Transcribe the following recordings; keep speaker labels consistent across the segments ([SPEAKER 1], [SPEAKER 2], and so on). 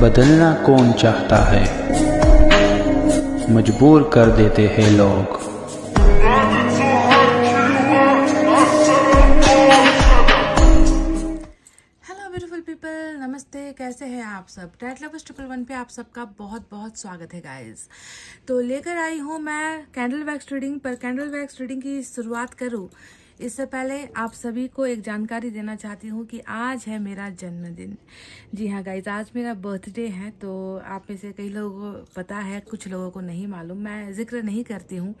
[SPEAKER 1] बदलना कौन चाहता है मजबूर कर देते हैं लोग नमस्ते कैसे हैं आप सब टाइट लवर्स ट्रिपल वन पे आप सबका बहुत बहुत स्वागत है गाइस तो लेकर आई हूँ मैं कैंडल वैक्स रीडिंग पर कैंडल वैक्स रीडिंग की शुरुआत करूँ इससे पहले आप सभी को एक जानकारी देना चाहती हूँ कि आज है मेरा जन्मदिन जी हाँ गाइज आज मेरा बर्थडे है तो आप में से कई लोगों को पता है कुछ लोगों को नहीं मालूम मैं जिक्र नहीं करती हूँ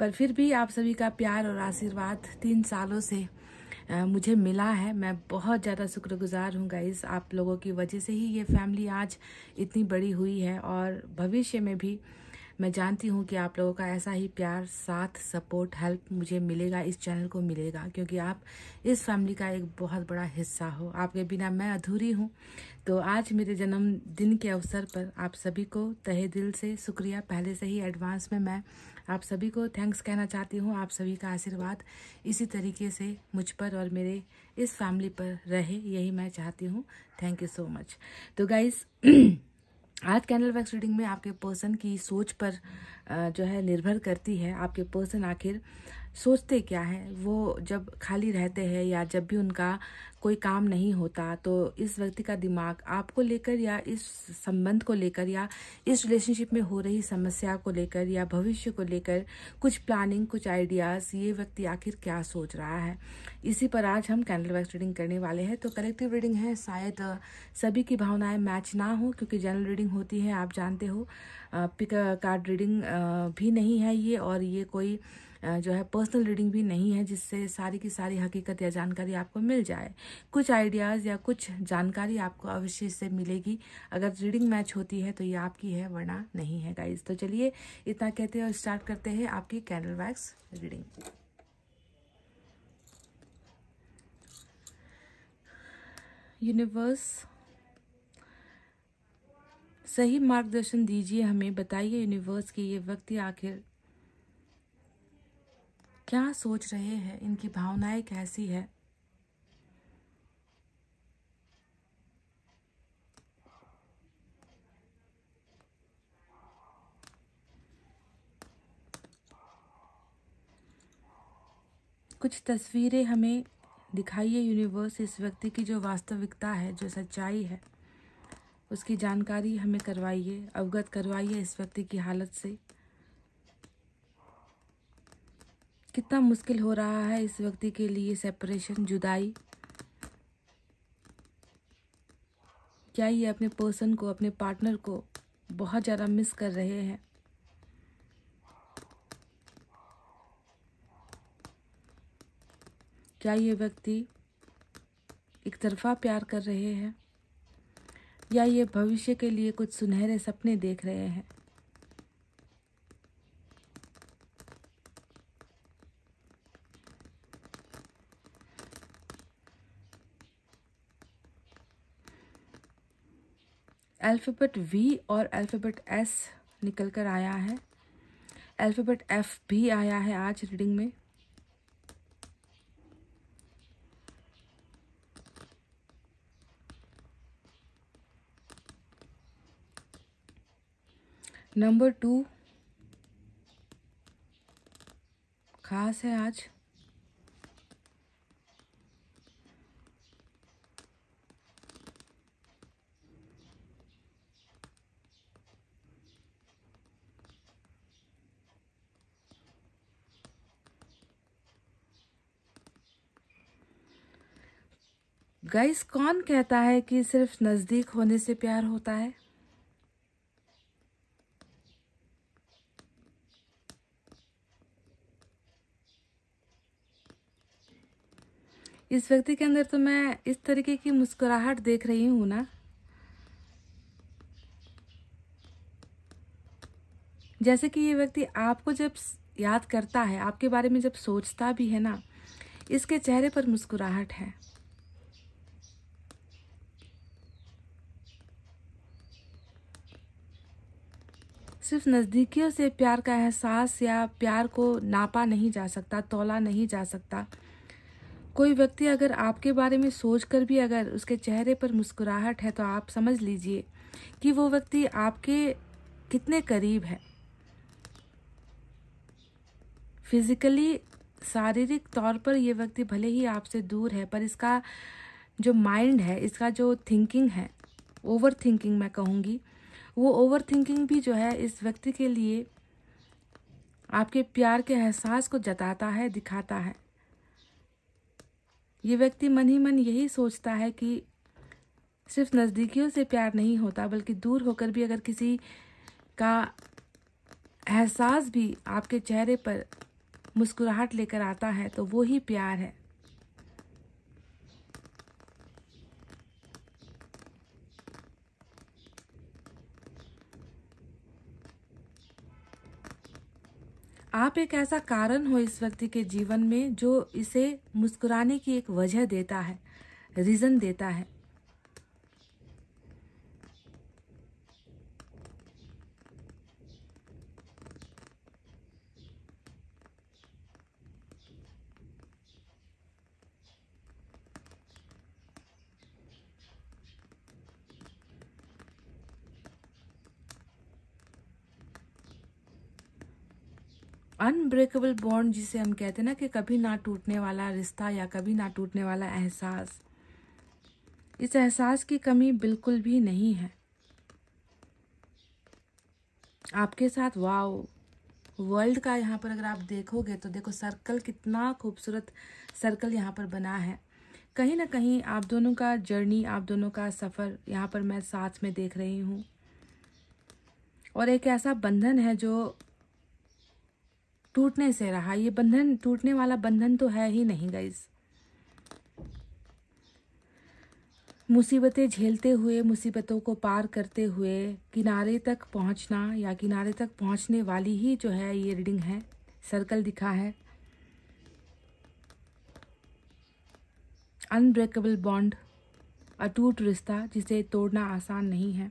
[SPEAKER 1] पर फिर भी आप सभी का प्यार और आशीर्वाद तीन सालों से मुझे मिला है मैं बहुत ज़्यादा शुक्रगुजार हूँ गाइज़ आप लोगों की वजह से ही ये फैमिली आज इतनी बड़ी हुई है और भविष्य में भी मैं जानती हूँ कि आप लोगों का ऐसा ही प्यार साथ सपोर्ट हेल्प मुझे मिलेगा इस चैनल को मिलेगा क्योंकि आप इस फैमिली का एक बहुत बड़ा हिस्सा हो आपके बिना मैं अधूरी हूँ तो आज मेरे जन्मदिन के अवसर पर आप सभी को तहे दिल से शुक्रिया पहले से ही एडवांस में मैं आप सभी को थैंक्स कहना चाहती हूँ आप सभी का आशीर्वाद इसी तरीके से मुझ पर और मेरे इस फैमिली पर रहे यही मैं चाहती हूँ थैंक यू सो मच तो गाइज़ आज कैंडल वैक्स रीडिंग में आपके पर्सन की सोच पर जो है निर्भर करती है आपके पर्सन आखिर सोचते क्या है वो जब खाली रहते हैं या जब भी उनका कोई काम नहीं होता तो इस व्यक्ति का दिमाग आपको लेकर या इस संबंध को लेकर या इस रिलेशनशिप में हो रही समस्या को लेकर या भविष्य को लेकर कुछ प्लानिंग कुछ आइडियाज़ ये व्यक्ति आखिर क्या सोच रहा है इसी पर आज हम कैंडल वैक्स रीडिंग करने वाले हैं तो कलेक्टिव रीडिंग है शायद सभी की भावनाएं मैच ना हो क्योंकि जनरल रीडिंग होती है आप जानते हो पिक कार्ड रीडिंग भी नहीं है ये और ये कोई जो है पर्सनल रीडिंग भी नहीं है जिससे सारी की सारी हकीकत या जानकारी आपको मिल जाए कुछ आइडियाज़ या कुछ जानकारी आपको अवश्य से मिलेगी अगर रीडिंग मैच होती है तो ये आपकी है वरना नहीं है गाइज तो चलिए इतना कहते हैं और स्टार्ट करते हैं आपकी कैंडल वैक्स रीडिंग यूनिवर्स सही मार्गदर्शन दीजिए हमें बताइए यूनिवर्स की ये व्यक्ति आखिर क्या सोच रहे हैं इनकी भावनाएं कैसी है कुछ तस्वीरें हमें दिखाइए यूनिवर्स इस व्यक्ति की जो वास्तविकता है जो सच्चाई है उसकी जानकारी हमें करवाइए अवगत करवाइए इस व्यक्ति की हालत से कितना मुश्किल हो रहा है इस व्यक्ति के लिए सेपरेशन जुदाई क्या ये अपने पर्सन को अपने पार्टनर को बहुत ज़्यादा मिस कर रहे हैं क्या ये व्यक्ति एक तरफा प्यार कर रहे हैं या ये भविष्य के लिए कुछ सुनहरे सपने देख रहे हैं अल्फ़ाबेट वी और अल्फ़ाबेट एस निकल कर आया है अल्फ़ाबेट एफ़ भी आया है आज रीडिंग में नंबर टू खास है आज गाइस कौन कहता है कि सिर्फ नज़दीक होने से प्यार होता है इस व्यक्ति के अंदर तो मैं इस तरीके की मुस्कुराहट देख रही हूं ना जैसे कि ये व्यक्ति आपको जब याद करता है आपके बारे में जब सोचता भी है ना इसके चेहरे पर मुस्कुराहट है सिर्फ नज़दीकियों से प्यार का एहसास या प्यार को नापा नहीं जा सकता तोला नहीं जा सकता कोई व्यक्ति अगर आपके बारे में सोच कर भी अगर उसके चेहरे पर मुस्कुराहट है तो आप समझ लीजिए कि वो व्यक्ति आपके कितने करीब है फिज़िकली शारीरिक तौर पर ये व्यक्ति भले ही आपसे दूर है पर इसका जो माइंड है इसका जो थिंकिंग है ओवर थिंकिंग मैं कहूँगी वो ओवर थिंकिंग भी जो है इस व्यक्ति के लिए आपके प्यार के एहसास को जताता है दिखाता है ये व्यक्ति मन ही मन यही सोचता है कि सिर्फ नज़दीकियों से प्यार नहीं होता बल्कि दूर होकर भी अगर किसी का एहसास भी आपके चेहरे पर मुस्कुराहट लेकर आता है तो वो ही प्यार है आप एक ऐसा कारण हो इस व्यक्ति के जीवन में जो इसे मुस्कुराने की एक वजह देता है रीज़न देता है अनब्रेकेबल बॉन्ड जिसे हम कहते हैं ना कि कभी ना टूटने वाला रिश्ता या कभी ना टूटने वाला एहसास इस एहसास की कमी बिल्कुल भी नहीं है आपके साथ वाओ वर्ल्ड का यहाँ पर अगर आप देखोगे तो देखो सर्कल कितना खूबसूरत सर्कल यहाँ पर बना है कहीं ना कहीं आप दोनों का जर्नी आप दोनों का सफ़र यहाँ पर मैं साथ में देख रही हूँ और एक ऐसा बंधन है जो टूटने से रहा ये बंधन टूटने वाला बंधन तो है ही नहीं गाइज मुसीबतें झेलते हुए मुसीबतों को पार करते हुए किनारे तक पहुंचना या किनारे तक पहुंचने वाली ही जो है ये रीडिंग है सर्कल दिखा है अनब्रेकेबल बॉन्ड अटूट रिश्ता जिसे तोड़ना आसान नहीं है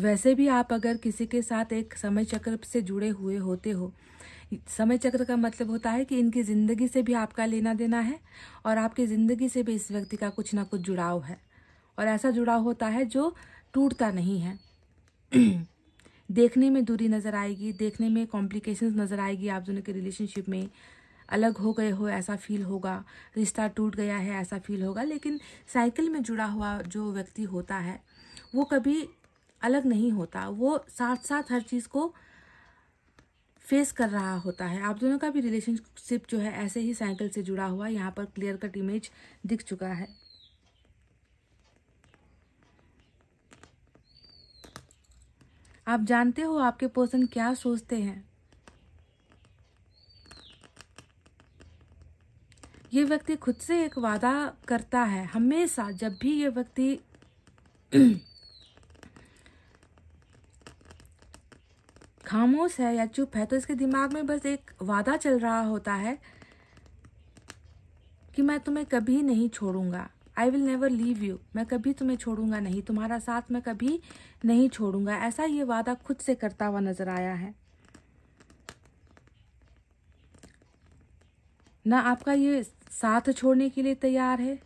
[SPEAKER 1] वैसे भी आप अगर किसी के साथ एक समय चक्र से जुड़े हुए होते हो समय चक्र का मतलब होता है कि इनकी ज़िंदगी से भी आपका लेना देना है और आपकी ज़िंदगी से भी इस व्यक्ति का कुछ ना कुछ जुड़ाव है और ऐसा जुड़ाव होता है जो टूटता नहीं है देखने में दूरी नज़र आएगी देखने में कॉम्प्लिकेशंस नज़र आएगी आप दोनों के रिलेशनशिप में अलग हो गए हो ऐसा फील होगा रिश्ता टूट गया है ऐसा फील होगा लेकिन साइकिल में जुड़ा हुआ जो व्यक्ति होता है वो कभी अलग नहीं होता वो साथ साथ हर चीज़ को फेस कर रहा होता है आप दोनों का भी रिलेशनशिप जो है ऐसे ही साइकिल से जुड़ा हुआ यहाँ पर क्लियर कट इमेज दिख चुका है आप जानते हो आपके पर्सन क्या सोचते हैं ये व्यक्ति खुद से एक वादा करता है हमेशा जब भी ये व्यक्ति खामोश है या चुप है तो इसके दिमाग में बस एक वादा चल रहा होता है कि मैं तुम्हें कभी नहीं छोड़ूंगा I will never leave you मैं कभी तुम्हें छोड़ूंगा नहीं तुम्हारा साथ मैं कभी नहीं छोड़ूंगा ऐसा ये वादा खुद से करता हुआ नजर आया है ना आपका ये साथ छोड़ने के लिए तैयार है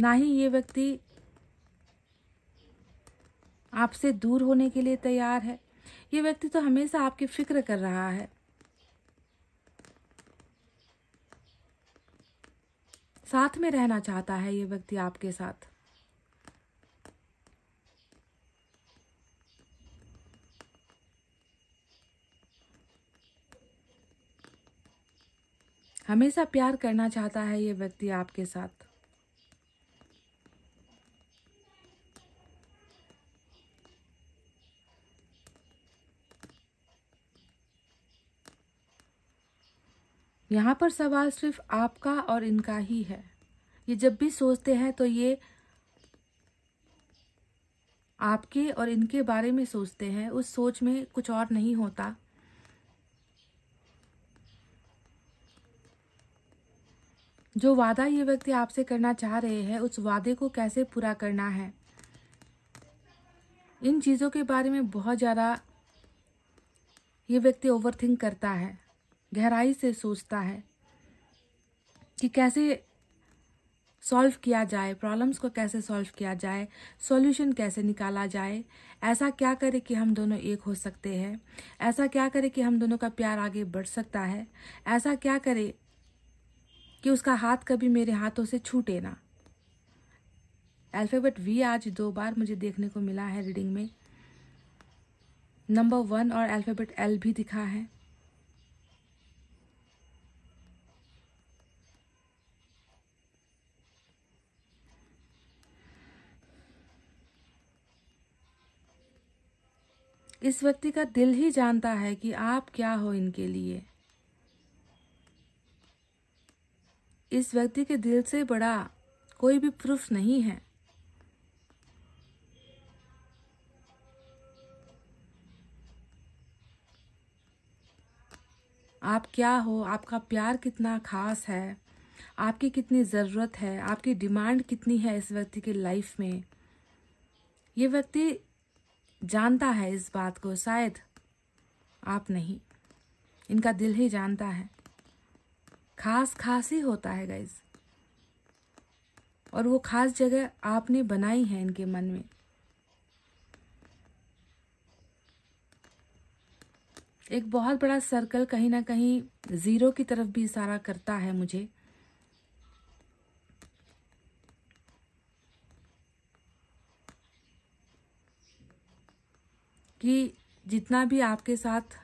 [SPEAKER 1] ना ही ये व्यक्ति आपसे दूर होने के लिए तैयार है ये व्यक्ति तो हमेशा आपकी फिक्र कर रहा है साथ में रहना चाहता है ये व्यक्ति आपके साथ हमेशा प्यार करना चाहता है ये व्यक्ति आपके साथ यहाँ पर सवाल सिर्फ आपका और इनका ही है ये जब भी सोचते हैं तो ये आपके और इनके बारे में सोचते हैं उस सोच में कुछ और नहीं होता जो वादा ये व्यक्ति आपसे करना चाह रहे हैं उस वादे को कैसे पूरा करना है इन चीज़ों के बारे में बहुत ज़्यादा ये व्यक्ति ओवरथिंक करता है गहराई से सोचता है कि कैसे सॉल्व किया जाए प्रॉब्लम्स को कैसे सॉल्व किया जाए सॉल्यूशन कैसे निकाला जाए ऐसा क्या करे कि हम दोनों एक हो सकते हैं ऐसा क्या करे कि हम दोनों का प्यार आगे बढ़ सकता है ऐसा क्या करे कि उसका हाथ कभी मेरे हाथों से छूटे ना अल्फ़ाबेट वी आज दो बार मुझे देखने को मिला है रीडिंग में नंबर वन और अल्फ़ाबेट एल भी दिखा है इस व्यक्ति का दिल ही जानता है कि आप क्या हो इनके लिए इस व्यक्ति के दिल से बड़ा कोई भी प्रूफ नहीं है आप क्या हो आपका प्यार कितना खास है आपकी कितनी ज़रूरत है आपकी डिमांड कितनी है इस व्यक्ति के लाइफ में ये व्यक्ति जानता है इस बात को शायद आप नहीं इनका दिल ही जानता है खास खास ही होता है गाइज और वो खास जगह आपने बनाई है इनके मन में एक बहुत बड़ा सर्कल कहीं ना कहीं ज़ीरो की तरफ भी इशारा करता है मुझे कि जितना भी आपके साथ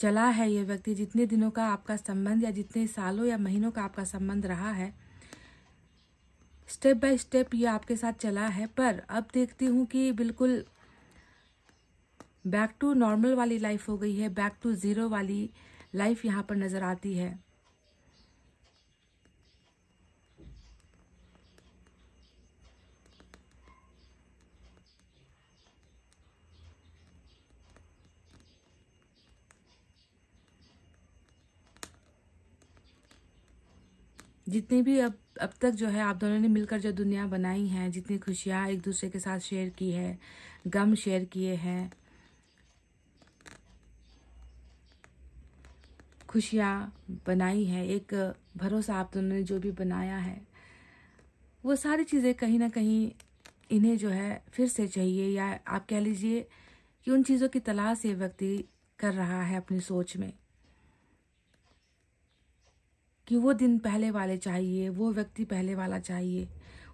[SPEAKER 1] चला है ये व्यक्ति जितने दिनों का आपका संबंध या जितने सालों या महीनों का आपका संबंध रहा है स्टेप बाय स्टेप ये आपके साथ चला है पर अब देखती हूँ कि बिल्कुल बैक टू नॉर्मल वाली लाइफ हो गई है बैक टू ज़ीरो वाली लाइफ यहाँ पर नज़र आती है जितने भी अब अब तक जो है आप दोनों ने मिलकर जो दुनिया बनाई है जितनी खुशियाँ एक दूसरे के साथ शेयर की है गम शेयर किए हैं खुशियाँ बनाई है एक भरोसा आप दोनों ने जो भी बनाया है वो सारी चीज़ें कहीं ना कहीं इन्हें जो है फिर से चाहिए या आप कह लीजिए कि उन चीज़ों की तलाश ये व्यक्ति कर रहा है अपनी सोच में कि वो दिन पहले वाले चाहिए वो व्यक्ति पहले वाला चाहिए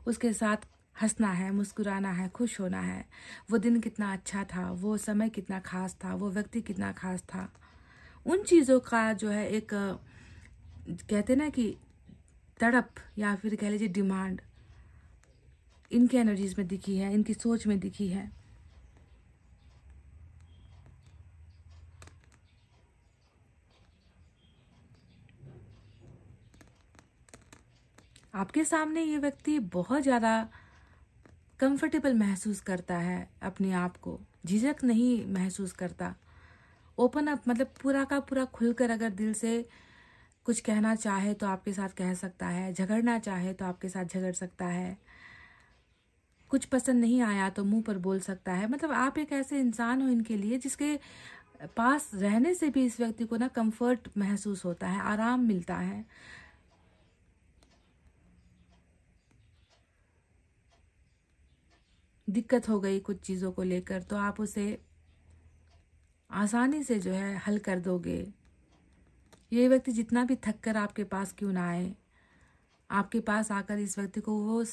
[SPEAKER 1] उसके साथ हंसना है मुस्कुराना है खुश होना है वो दिन कितना अच्छा था वो समय कितना खास था वो व्यक्ति कितना खास था उन चीज़ों का जो है एक कहते ना कि तड़प या फिर कह लीजिए डिमांड इनके एनर्जीज में दिखी है इनकी सोच में दिखी है आपके सामने ये व्यक्ति बहुत ज़्यादा कंफर्टेबल महसूस करता है अपने आप को झिझक नहीं महसूस करता ओपन अप मतलब पूरा का पूरा खुलकर अगर दिल से कुछ कहना चाहे तो आपके साथ कह सकता है झगड़ना चाहे तो आपके साथ झगड़ सकता है कुछ पसंद नहीं आया तो मुंह पर बोल सकता है मतलब आप एक ऐसे इंसान हो इनके लिए जिसके पास रहने से भी इस व्यक्ति को ना कंफर्ट महसूस होता है आराम मिलता है दिक्कत हो गई कुछ चीज़ों को लेकर तो आप उसे आसानी से जो है हल कर दोगे ये व्यक्ति जितना भी थक कर आपके पास क्यों ना आए आपके पास आकर इस व्यक्ति को वो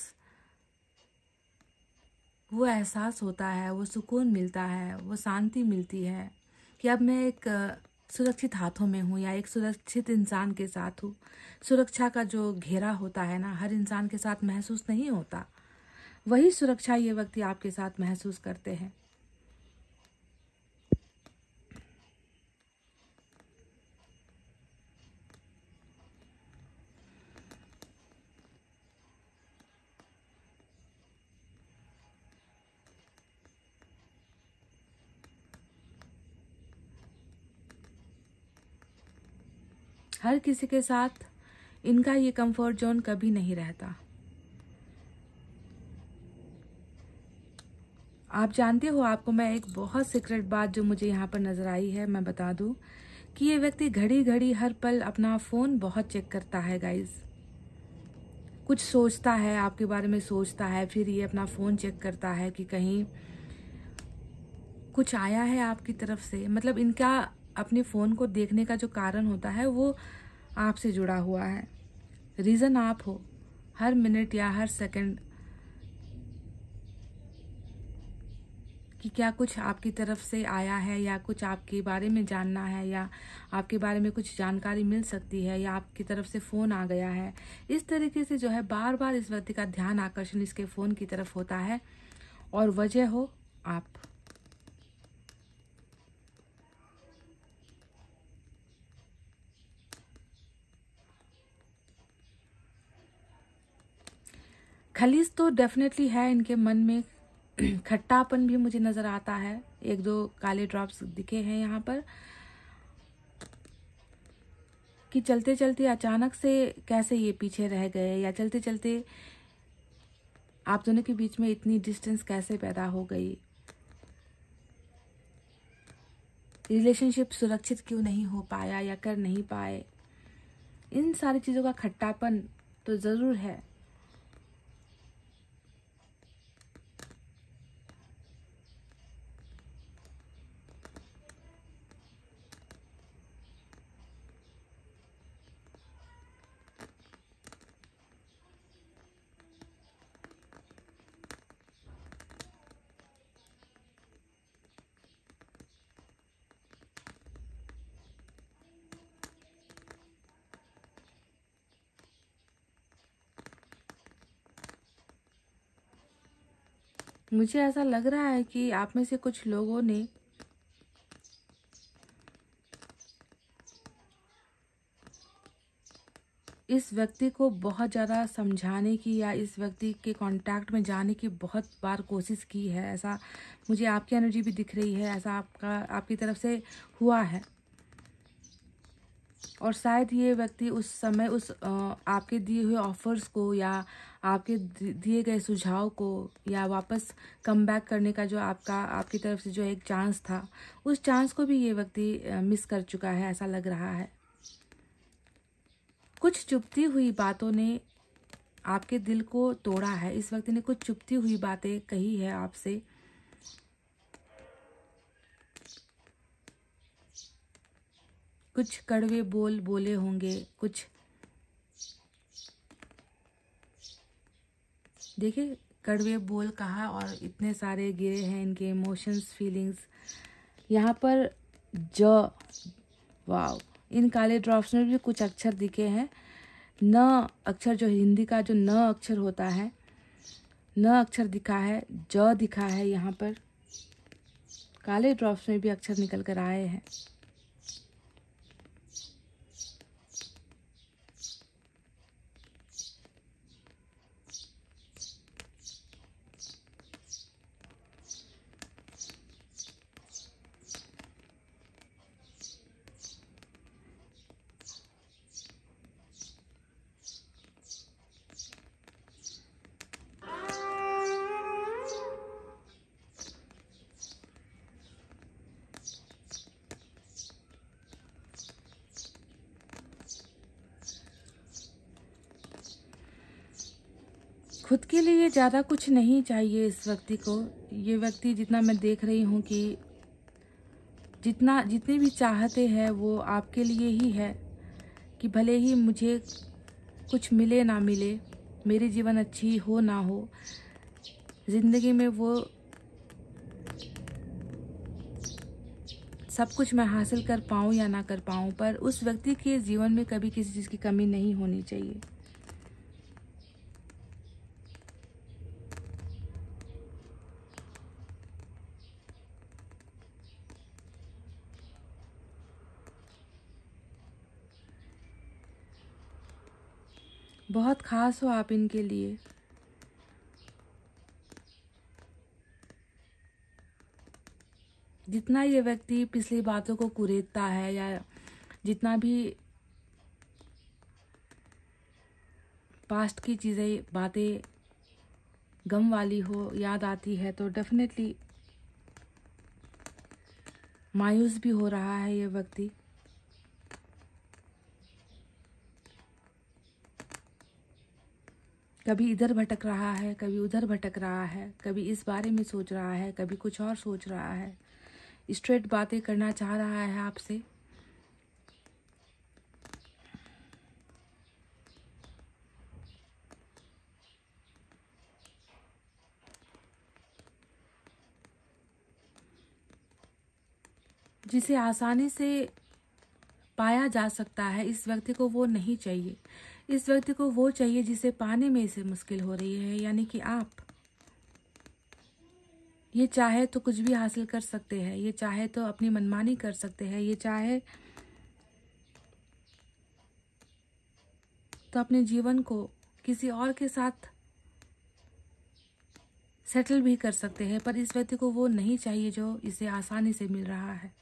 [SPEAKER 1] वो एहसास होता है वो सुकून मिलता है वो शांति मिलती है कि अब मैं एक सुरक्षित हाथों में हूँ या एक सुरक्षित इंसान के साथ हूँ सुरक्षा का जो घेरा होता है ना हर इंसान के साथ महसूस नहीं होता वही सुरक्षा ये व्यक्ति आपके साथ महसूस करते हैं हर किसी के साथ इनका ये कंफर्ट जोन कभी नहीं रहता आप जानते हो आपको मैं एक बहुत सीक्रेट बात जो मुझे यहाँ पर नज़र आई है मैं बता दूँ कि ये व्यक्ति घड़ी घड़ी हर पल अपना फ़ोन बहुत चेक करता है गाइज कुछ सोचता है आपके बारे में सोचता है फिर ये अपना फ़ोन चेक करता है कि कहीं कुछ आया है आपकी तरफ से मतलब इनका अपने फ़ोन को देखने का जो कारण होता है वो आपसे जुड़ा हुआ है रीज़न आप हो हर मिनट या हर सेकंड कि क्या कुछ आपकी तरफ से आया है या कुछ आपके बारे में जानना है या आपके बारे में कुछ जानकारी मिल सकती है या आपकी तरफ से फ़ोन आ गया है इस तरीके से जो है बार बार इस व्यक्ति का ध्यान आकर्षण इसके फ़ोन की तरफ होता है और वजह हो आप खलीज तो डेफिनेटली है इनके मन में खट्टापन भी मुझे नज़र आता है एक दो काले ड्रॉप्स दिखे हैं यहाँ पर कि चलते चलते अचानक से कैसे ये पीछे रह गए या चलते चलते आप दोनों के बीच में इतनी डिस्टेंस कैसे पैदा हो गई रिलेशनशिप सुरक्षित क्यों नहीं हो पाया या कर नहीं पाए इन सारी चीज़ों का खट्टापन तो ज़रूर है मुझे ऐसा लग रहा है कि आप में से कुछ लोगों ने इस व्यक्ति को बहुत ज़्यादा समझाने की या इस व्यक्ति के कांटेक्ट में जाने की बहुत बार कोशिश की है ऐसा मुझे आपकी एनर्जी भी दिख रही है ऐसा आपका आपकी तरफ से हुआ है और शायद ये व्यक्ति उस समय उस आपके दिए हुए ऑफर्स को या आपके दिए गए सुझाव को या वापस कम बैक करने का जो आपका आपकी तरफ से जो एक चांस था उस चांस को भी ये व्यक्ति मिस कर चुका है ऐसा लग रहा है कुछ चुपती हुई बातों ने आपके दिल को तोड़ा है इस व्यक्ति ने कुछ चुपती हुई बातें कही है आपसे कुछ कड़वे बोल बोले होंगे कुछ देखिए कड़वे बोल कहा और इतने सारे गिरे हैं इनके इमोशंस फीलिंग्स यहाँ पर ज वाव इन काले ड्रॉप्स में भी कुछ अक्षर दिखे हैं न अक्षर जो हिंदी का जो न अक्षर होता है न अक्षर दिखा है ज दिखा है यहाँ पर काले ड्रॉप्स में भी अक्षर निकल कर आए हैं ज़्यादा कुछ नहीं चाहिए इस व्यक्ति को ये व्यक्ति जितना मैं देख रही हूँ कि जितना जितने भी चाहते हैं वो आपके लिए ही है कि भले ही मुझे कुछ मिले ना मिले मेरे जीवन अच्छी हो ना हो ज़िंदगी में वो सब कुछ मैं हासिल कर पाऊँ या ना कर पाऊँ पर उस व्यक्ति के जीवन में कभी किसी चीज़ की कमी नहीं होनी चाहिए बहुत ख़ास हो आप इनके लिए जितना ये व्यक्ति पिछली बातों को कुरेदता है या जितना भी पास्ट की चीज़ें बातें गम वाली हो याद आती है तो डेफिनेटली मायूस भी हो रहा है ये व्यक्ति कभी इधर भटक रहा है कभी उधर भटक रहा है कभी इस बारे में सोच रहा है कभी कुछ और सोच रहा है स्ट्रेट बातें करना चाह रहा है आपसे जिसे आसानी से पाया जा सकता है इस व्यक्ति को वो नहीं चाहिए इस व्यक्ति को वो चाहिए जिसे पाने में इसे मुश्किल हो रही है यानी कि आप ये चाहे तो कुछ भी हासिल कर सकते हैं ये चाहे तो अपनी मनमानी कर सकते हैं ये चाहे तो अपने जीवन को किसी और के साथ सेटल भी कर सकते हैं पर इस व्यक्ति को वो नहीं चाहिए जो इसे आसानी से मिल रहा है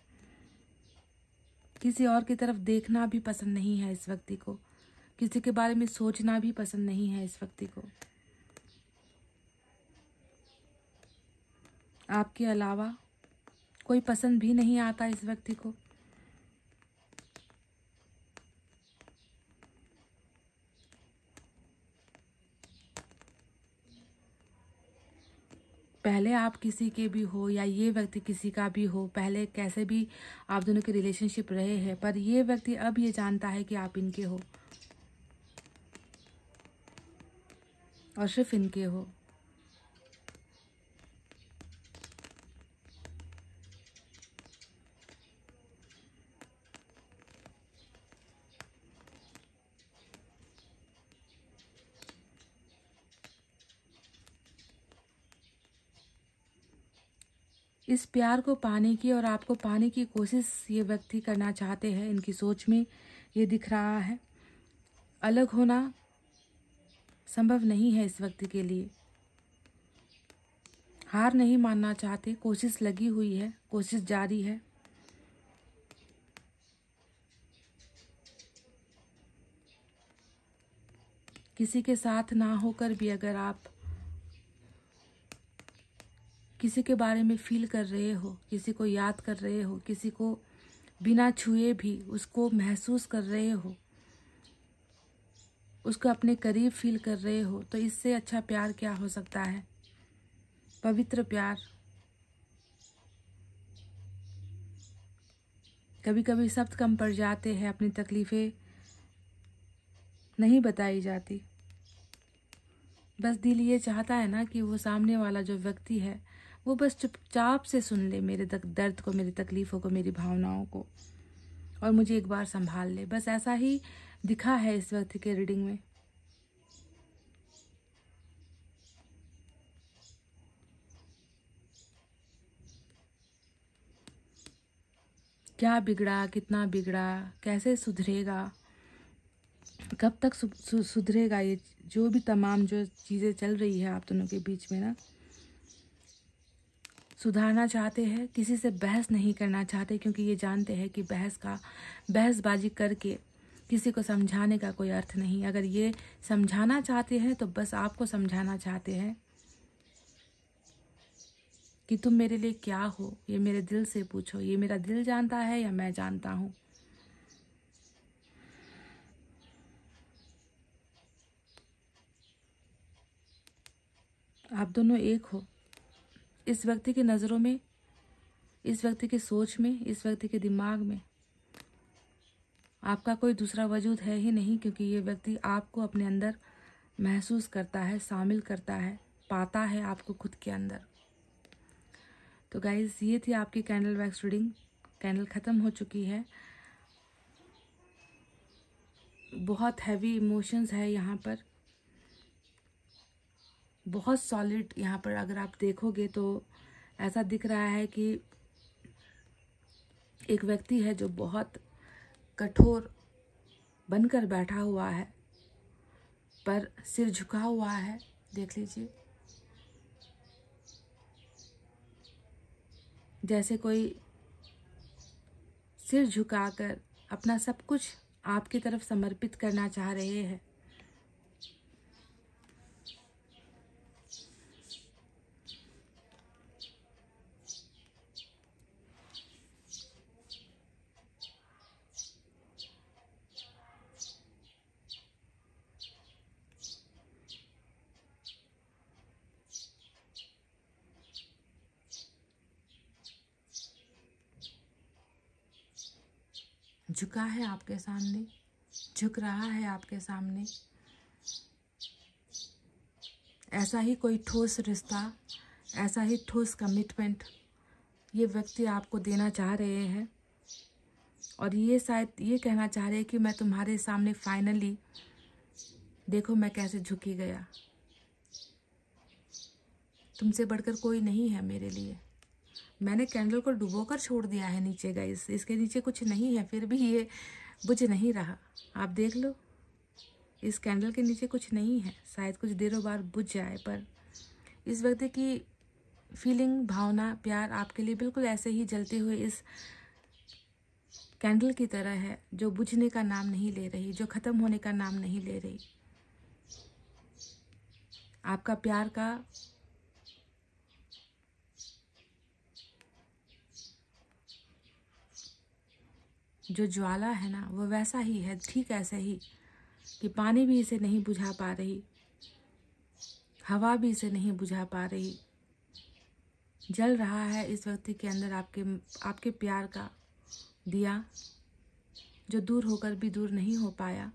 [SPEAKER 1] किसी और की तरफ देखना भी पसंद नहीं है इस व्यक्ति को किसी के बारे में सोचना भी पसंद नहीं है इस व्यक्ति को आपके अलावा कोई पसंद भी नहीं आता इस व्यक्ति को पहले आप किसी के भी हो या ये व्यक्ति किसी का भी हो पहले कैसे भी आप दोनों के रिलेशनशिप रहे हैं पर ये व्यक्ति अब ये जानता है कि आप इनके हो और सिर्फ इनके हो इस प्यार को पाने की और आपको पाने की कोशिश ये व्यक्ति करना चाहते हैं इनकी सोच में ये दिख रहा है अलग होना संभव नहीं है इस वक्त के लिए हार नहीं मानना चाहते कोशिश लगी हुई है कोशिश जारी है किसी के साथ ना होकर भी अगर आप किसी के बारे में फील कर रहे हो किसी को याद कर रहे हो किसी को बिना छुए भी उसको महसूस कर रहे हो उसको अपने करीब फील कर रहे हो तो इससे अच्छा प्यार क्या हो सकता है पवित्र प्यार कभी कभी शब्द कम पड़ जाते हैं अपनी तकलीफ़ें नहीं बताई जाती बस दिल ये चाहता है ना कि वो सामने वाला जो व्यक्ति है वो बस चुपचाप से सुन ले मेरे दर्द को मेरी तकलीफ़ों को मेरी भावनाओं को और मुझे एक बार संभाल ले बस ऐसा ही दिखा है इस वक्त के रीडिंग में क्या बिगड़ा कितना बिगड़ा कैसे सुधरेगा कब तक सु, सु, सुधरेगा ये जो भी तमाम जो चीज़ें चल रही है आप दोनों के बीच में ना सुधारना चाहते हैं किसी से बहस नहीं करना चाहते क्योंकि ये जानते हैं कि बहस का बहसबाजी करके किसी को समझाने का कोई अर्थ नहीं अगर ये समझाना चाहते हैं तो बस आपको समझाना चाहते हैं कि तुम मेरे लिए क्या हो ये मेरे दिल से पूछो ये मेरा दिल जानता है या मैं जानता हूँ आप दोनों एक हो इस व्यक्ति की नज़रों में इस व्यक्ति की सोच में इस व्यक्ति के दिमाग में आपका कोई दूसरा वजूद है ही नहीं क्योंकि ये व्यक्ति आपको अपने अंदर महसूस करता है शामिल करता है पाता है आपको खुद के अंदर तो गाइज ये थी आपकी कैंडल वैक्स रीडिंग कैंडल ख़त्म हो चुकी है बहुत हैवी इमोशंस है यहाँ पर बहुत सॉलिड यहाँ पर अगर आप देखोगे तो ऐसा दिख रहा है कि एक व्यक्ति है जो बहुत कठोर बनकर बैठा हुआ है पर सिर झुका हुआ है देख लीजिए जैसे कोई सिर झुकाकर अपना सब कुछ आपकी तरफ समर्पित करना चाह रहे हैं झुका है आपके सामने झुक रहा है आपके सामने ऐसा ही कोई ठोस रिश्ता ऐसा ही ठोस कमिटमेंट ये व्यक्ति आपको देना चाह रहे हैं और ये शायद ये कहना चाह रहे हैं कि मैं तुम्हारे सामने फाइनली देखो मैं कैसे झुकी गया तुमसे बढ़कर कोई नहीं है मेरे लिए मैंने कैंडल को डुबो कर छोड़ दिया है नीचे गाइस इसके नीचे कुछ नहीं है फिर भी ये बुझ नहीं रहा आप देख लो इस कैंडल के नीचे कुछ नहीं है शायद कुछ देरों बाद बुझ जाए पर इस व्यक्ति की फीलिंग भावना प्यार आपके लिए बिल्कुल ऐसे ही जलते हुए इस कैंडल की तरह है जो बुझने का नाम नहीं ले रही जो ख़त्म होने का नाम नहीं ले रही आपका प्यार का जो ज्वाला है ना वो वैसा ही है ठीक ऐसे ही कि पानी भी इसे नहीं बुझा पा रही हवा भी इसे नहीं बुझा पा रही जल रहा है इस व्यक्ति के अंदर आपके आपके प्यार का दिया जो दूर होकर भी दूर नहीं हो पाया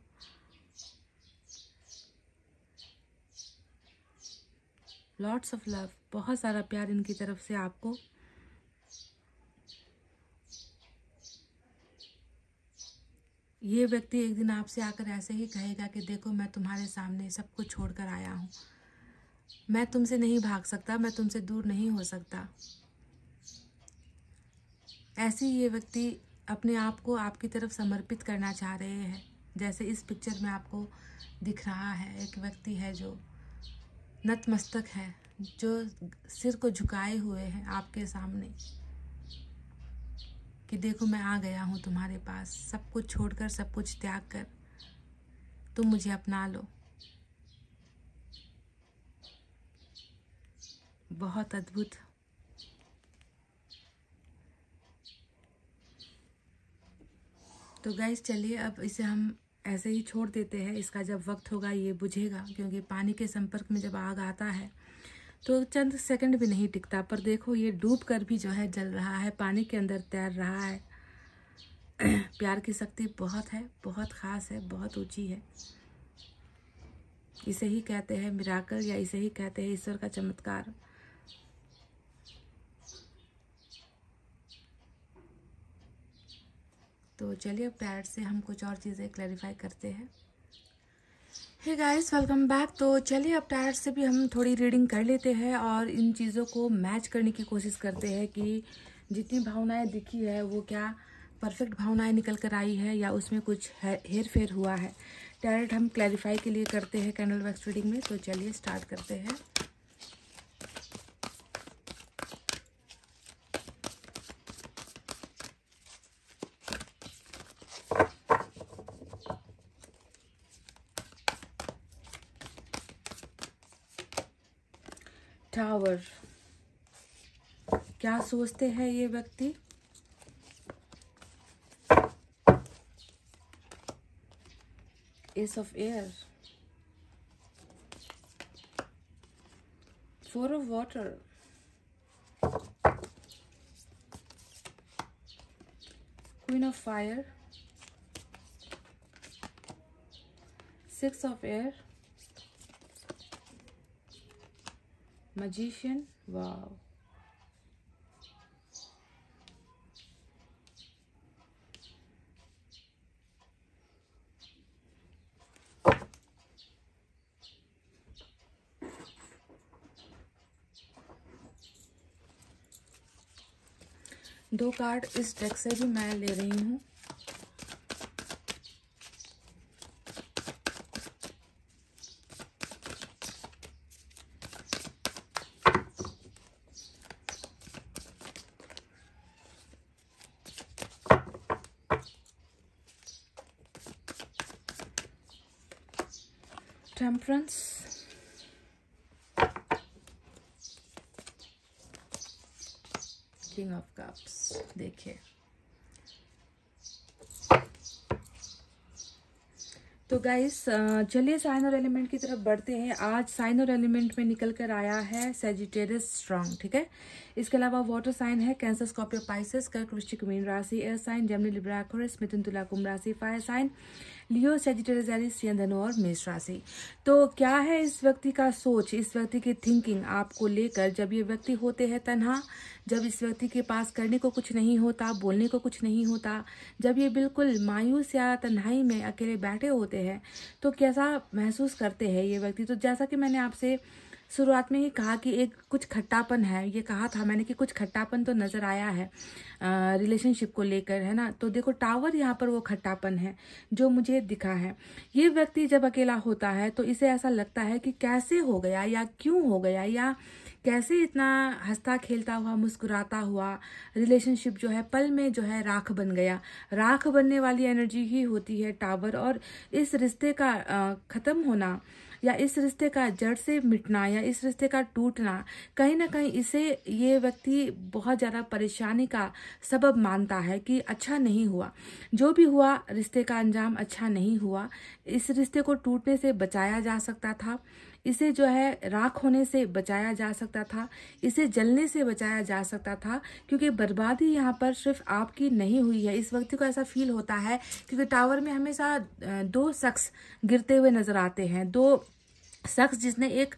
[SPEAKER 1] लॉट्स ऑफ लव बहुत सारा प्यार इनकी तरफ से आपको ये व्यक्ति एक दिन आपसे आकर ऐसे ही कहेगा कि देखो मैं तुम्हारे सामने सब कुछ छोड़ कर आया हूँ मैं तुमसे नहीं भाग सकता मैं तुमसे दूर नहीं हो सकता ऐसे ही ये व्यक्ति अपने आप को आपकी तरफ समर्पित करना चाह रहे हैं जैसे इस पिक्चर में आपको दिख रहा है एक व्यक्ति है जो नतमस्तक है जो सिर को झुकाए हुए हैं आपके सामने कि देखो मैं आ गया हूँ तुम्हारे पास सब कुछ छोड़कर सब कुछ त्याग कर तुम मुझे अपना लो बहुत अद्भुत तो गैस चलिए अब इसे हम ऐसे ही छोड़ देते हैं इसका जब वक्त होगा ये बुझेगा क्योंकि पानी के संपर्क में जब आग आता है तो चंद सेकंड भी नहीं टिकता पर देखो ये डूब कर भी जो है जल रहा है पानी के अंदर तैर रहा है प्यार की शक्ति बहुत है बहुत ख़ास है बहुत ऊंची है इसे ही कहते हैं मिराकल या इसे ही कहते हैं ईश्वर का चमत्कार तो चलिए प्यार पैर से हम कुछ और चीज़ें क्लैरिफाई करते हैं हे गाइस वेलकम बैक तो चलिए अब टायर से भी हम थोड़ी रीडिंग कर लेते हैं और इन चीज़ों को मैच करने की कोशिश करते हैं कि जितनी भावनाएं दिखी है वो क्या परफेक्ट भावनाएं निकल कर आई है या उसमें कुछ हेर फेर हुआ है टायरट हम क्लैरिफाई के लिए करते हैं कैंडल वैक्स रीडिंग में तो चलिए स्टार्ट करते हैं सोचते हैं ये व्यक्ति ace of air four of water queen of fire six of air magician wow दो कार्ड इस डेक से भी मैं ले रही हूँ किंग ऑफ कप्स देखिए तो गाइस चलिए साइन और एलिमेंट की तरफ बढ़ते हैं आज साइन और एलिमेंट में निकल कर आया है सेजिटेरियस स्ट्रॉन्ग ठीक है इसके अलावा वाटर साइन है कैंसर स्कॉर्पियो पाइसिस कर्क वृश्चिक मीन राशि एयर साइन जमनी लिब्रा स्मिथुन तुला कुंभ राशि फायर साइन लियो सेजिटेरियस या धनु और मेष राशि तो क्या है इस व्यक्ति का सोच इस व्यक्ति की थिंकिंग आपको लेकर जब ये व्यक्ति होते हैं तनहा जब इस व्यक्ति के पास करने को कुछ नहीं होता बोलने को कुछ नहीं होता जब ये बिल्कुल मायूस या तन्हाई में अकेले बैठे होते हैं तो कैसा महसूस करते हैं ये व्यक्ति तो जैसा कि मैंने आपसे शुरुआत में ही कहा कि एक कुछ खट्टापन है ये कहा था मैंने कि कुछ खट्टापन तो नज़र आया है रिलेशनशिप को लेकर है ना तो देखो टावर यहाँ पर वो खट्टापन है जो मुझे दिखा है ये व्यक्ति जब अकेला होता है तो इसे ऐसा लगता है कि कैसे हो गया या क्यों हो गया या कैसे इतना हंसता खेलता हुआ मुस्कुराता हुआ रिलेशनशिप जो है पल में जो है राख बन गया राख बनने वाली एनर्जी ही होती है टावर और इस रिश्ते का ख़त्म होना या इस रिश्ते का जड़ से मिटना या इस रिश्ते का टूटना कहीं ना कहीं इसे ये व्यक्ति बहुत ज़्यादा परेशानी का सबब मानता है कि अच्छा नहीं हुआ जो भी हुआ रिश्ते का अंजाम अच्छा नहीं हुआ इस रिश्ते को टूटने से बचाया जा सकता था इसे जो है राख होने से बचाया जा सकता था इसे जलने से बचाया जा सकता था क्योंकि बर्बादी यहाँ पर सिर्फ आपकी नहीं हुई है इस वक्त को ऐसा फील होता है क्योंकि टावर में हमेशा दो शख्स गिरते हुए नज़र आते हैं दो शख्स जिसने एक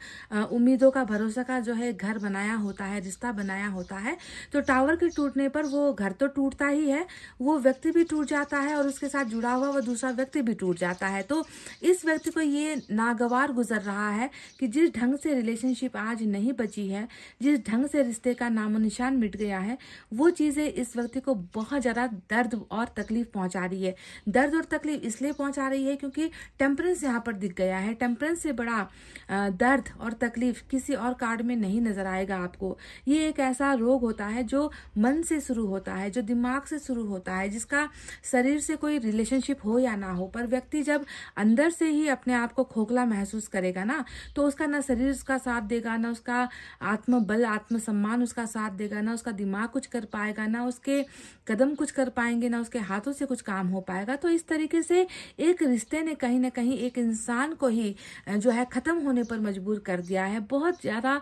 [SPEAKER 1] उम्मीदों का भरोसा का जो है घर बनाया होता है रिश्ता बनाया होता है तो टावर के टूटने पर वो घर तो टूटता ही है वो व्यक्ति भी टूट जाता है और उसके साथ जुड़ा हुआ वह दूसरा व्यक्ति भी टूट जाता है तो इस व्यक्ति को ये नागवार गुजर रहा है कि जिस ढंग से रिलेशनशिप आज नहीं बची है जिस ढंग से रिश्ते का नामो निशान मिट गया है वो चीज़ें इस व्यक्ति को बहुत ज़्यादा दर्द और तकलीफ पहुँचा रही है दर्द और तकलीफ इसलिए पहुँचा रही है क्योंकि टेम्परेंस यहाँ पर दिख गया है टेम्परेंस से बड़ा दर्द और तकलीफ किसी और कार्ड में नहीं नजर आएगा आपको ये एक ऐसा रोग होता है जो मन से शुरू होता है जो दिमाग से शुरू होता है जिसका शरीर से कोई रिलेशनशिप हो या ना हो पर व्यक्ति जब अंदर से ही अपने आप को खोखला महसूस करेगा ना तो उसका ना शरीर उसका साथ देगा ना उसका आत्मबल आत्मसम्मान उसका साथ देगा ना उसका दिमाग कुछ कर पाएगा ना उसके कदम कुछ कर पाएंगे ना उसके हाथों से कुछ काम हो पाएगा तो इस तरीके से एक रिश्ते ने कहीं ना कहीं एक इंसान को ही जो है ख़त्म होने पर मजबूर कर दिया है बहुत ज़्यादा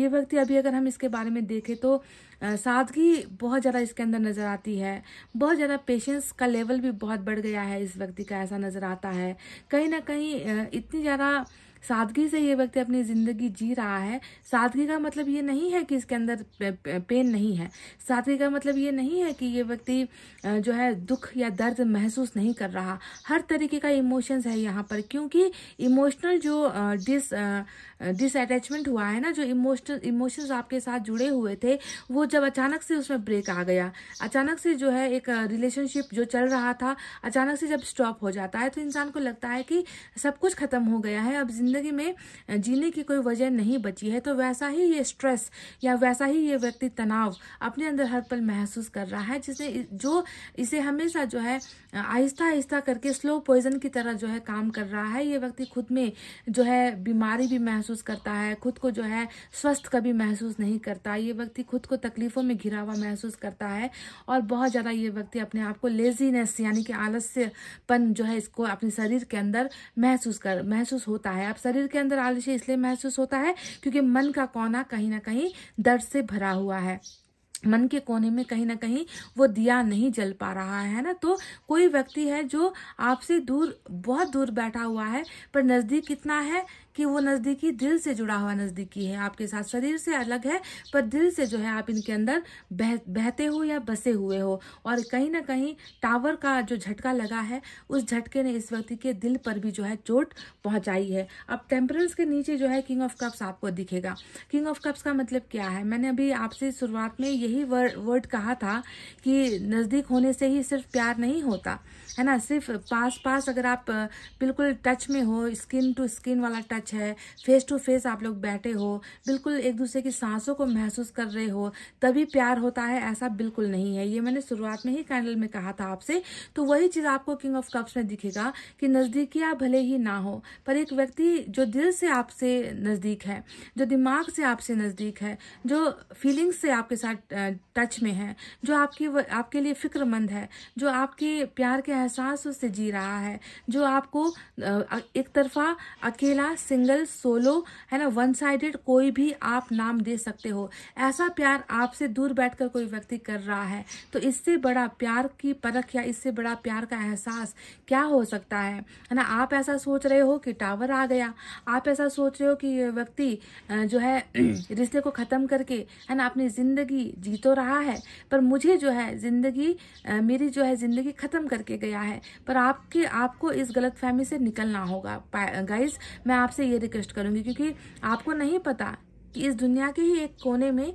[SPEAKER 1] ये व्यक्ति अभी अगर हम इसके बारे में देखें तो सादगी बहुत ज़्यादा इसके अंदर नज़र आती है बहुत ज़्यादा पेशेंस का लेवल भी बहुत बढ़ गया है इस व्यक्ति का ऐसा नज़र आता है कहीं ना कहीं इतनी ज़्यादा सादगी से ये व्यक्ति अपनी ज़िंदगी जी रहा है सादगी का मतलब ये नहीं है कि इसके अंदर पेन नहीं है सादगी का मतलब ये नहीं है कि ये व्यक्ति जो है दुख या दर्द महसूस नहीं कर रहा हर तरीके का इमोशंस है यहाँ पर क्योंकि इमोशनल जो डिस डिसअटैचमेंट हुआ है ना जो इमोशनल इमोशंस आपके साथ जुड़े हुए थे वो जब अचानक से उसमें ब्रेक आ गया अचानक से जो है एक रिलेशनशिप जो चल रहा था अचानक से जब स्टॉप हो जाता है तो इंसान को लगता है कि सब कुछ खत्म हो गया है अब ज़िंदगी में जीने की कोई वजह नहीं बची है तो वैसा ही ये स्ट्रेस या वैसा ही ये व्यक्ति तनाव अपने अंदर हर पल महसूस कर रहा है जिसे जो इसे हमेशा जो है आहिस्ता आहिस्ता करके स्लो पॉइजन की तरह जो है काम कर रहा है ये व्यक्ति खुद में जो है बीमारी भी महसूस करता है खुद को जो है स्वस्थ कभी महसूस नहीं करता ये व्यक्ति खुद को तकलीफ़ों में घिरा हुआ महसूस करता है और बहुत ज़्यादा ये व्यक्ति अपने आप को लेजीनेस यानी कि आलस्यपन जो है इसको अपने शरीर के अंदर महसूस कर महसूस होता है आप शरीर के अंदर आलस्य इसलिए महसूस होता है क्योंकि मन का कोना कहीं ना कहीं दर्द से भरा हुआ है मन के कोने में कहीं ना कहीं वो दिया नहीं जल पा रहा है ना तो कोई व्यक्ति है जो आपसे दूर बहुत दूर बैठा हुआ है पर नज़दीक कितना है कि वो नज़दीकी दिल से जुड़ा हुआ नज़दीकी है आपके साथ शरीर से अलग है पर दिल से जो है आप इनके अंदर बह बहते हो या बसे हुए हो और कहीं ना कहीं टावर का जो झटका लगा है उस झटके ने इस व्यक्ति के दिल पर भी जो है चोट पहुंचाई है अब टेम्परेंस के नीचे जो है किंग ऑफ कप्स आपको दिखेगा किंग ऑफ कप्स का मतलब क्या है मैंने अभी आपसे शुरुआत में यही वर्ड वर्ड कहा था कि नज़दीक होने से ही सिर्फ प्यार नहीं होता है ना सिर्फ पास पास अगर आप बिल्कुल टच में हो स्किन टू स्किन वाला टच है फेस टू फेस आप लोग बैठे हो बिल्कुल एक दूसरे की सांसों को महसूस कर रहे हो तभी प्यार होता है ऐसा बिल्कुल नहीं है ये मैंने शुरुआत में ही कैंडल में कहा था आपसे तो वही चीज़ आपको किंग ऑफ कप्स में दिखेगा कि नजदीकियां भले ही ना हो पर एक व्यक्ति जो दिल से आपसे नज़दीक है जो दिमाग से आपसे नज़दीक है जो फीलिंग्स से आपके साथ टच में है जो आपकी आपके लिए फिक्रमंद है जो आपके प्यार के एहसास से जी रहा है जो आपको एक तरफा अकेला सिंगल सोलो है ना वन साइडेड कोई भी आप नाम दे सकते हो ऐसा प्यार आपसे दूर बैठकर कोई व्यक्ति कर रहा है तो इससे बड़ा प्यार की परख या इससे बड़ा प्यार का एहसास क्या हो सकता है है ना आप ऐसा सोच रहे हो कि टावर आ गया आप ऐसा सोच रहे हो कि व्यक्ति जो है रिश्ते को ख़त्म करके है ना अपनी ज़िंदगी जी तो रहा है पर मुझे जो है ज़िंदगी मेरी जो है ज़िंदगी ख़त्म करके गया है पर आपके आपको इस फहमी से निकलना होगा गाइज मैं आपसे से ये रिक्वेस्ट करूँगी क्योंकि आपको नहीं पता कि इस दुनिया के ही एक कोने में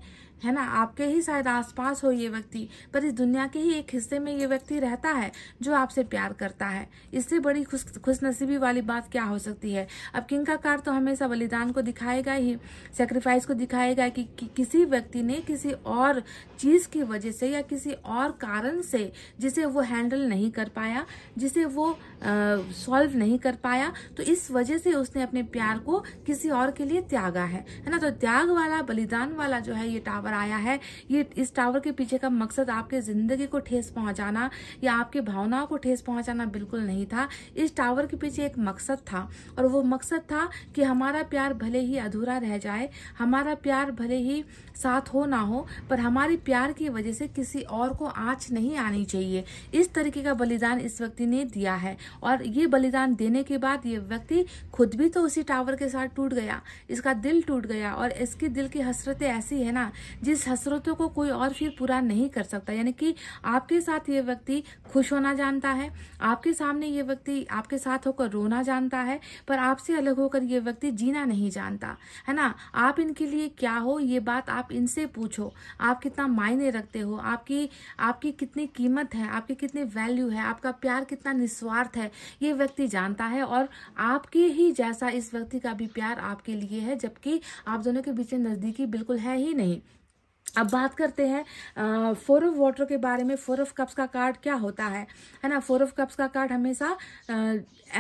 [SPEAKER 1] है ना आपके ही शायद आसपास हो ये व्यक्ति पर इस दुनिया के ही एक हिस्से में ये व्यक्ति रहता है जो आपसे प्यार करता है इससे बड़ी खुश खुशनसीबी वाली बात क्या हो सकती है अब किंग का कार तो हमेशा बलिदान को दिखाएगा ही सेक्रीफाइस को दिखाएगा कि, कि किसी व्यक्ति ने किसी और चीज़ की वजह से या किसी और कारण से जिसे वो हैंडल नहीं कर पाया जिसे वो सॉल्व नहीं कर पाया तो इस वजह से उसने अपने प्यार को किसी और के लिए त्यागा है है ना तो त्याग वाला बलिदान वाला जो है ये टावर टावर आया है ये इस टावर के पीछे का मकसद आपके ज़िंदगी को ठेस पहुंचाना या आपकी भावनाओं को ठेस पहुंचाना बिल्कुल नहीं था इस टावर के पीछे एक मकसद था और वो मकसद था कि हमारा प्यार भले ही अधूरा रह जाए हमारा प्यार भले ही साथ हो ना हो पर हमारे प्यार की वजह से किसी और को आँच नहीं आनी चाहिए इस तरीके का बलिदान इस व्यक्ति ने दिया है और ये बलिदान देने के बाद ये व्यक्ति खुद भी तो उसी टावर के साथ टूट गया इसका दिल टूट गया और इसके दिल की हसरतें ऐसी है ना जिस हसरतों को कोई और फिर पूरा नहीं कर सकता यानी कि आपके साथ ये व्यक्ति खुश होना जानता है आपके सामने ये व्यक्ति आपके साथ होकर रोना जानता है पर आपसे अलग होकर ये व्यक्ति जीना नहीं जानता है ना आप इनके लिए क्या हो ये बात आप इनसे पूछो आप कितना मायने रखते हो आपकी आपकी कितनी कीमत है आपकी कितनी वैल्यू है आपका प्यार कितना निस्वार्थ है ये व्यक्ति जानता है और आपके ही जैसा इस व्यक्ति का भी प्यार आपके लिए है जबकि आप दोनों के बीच में नज़दीकी बिल्कुल है ही नहीं अब बात करते हैं फोर ऑफ वाटर के बारे में फोर ऑफ कप्स का कार्ड क्या होता है है ना फोर ऑफ कप्स का कार्ड हमेशा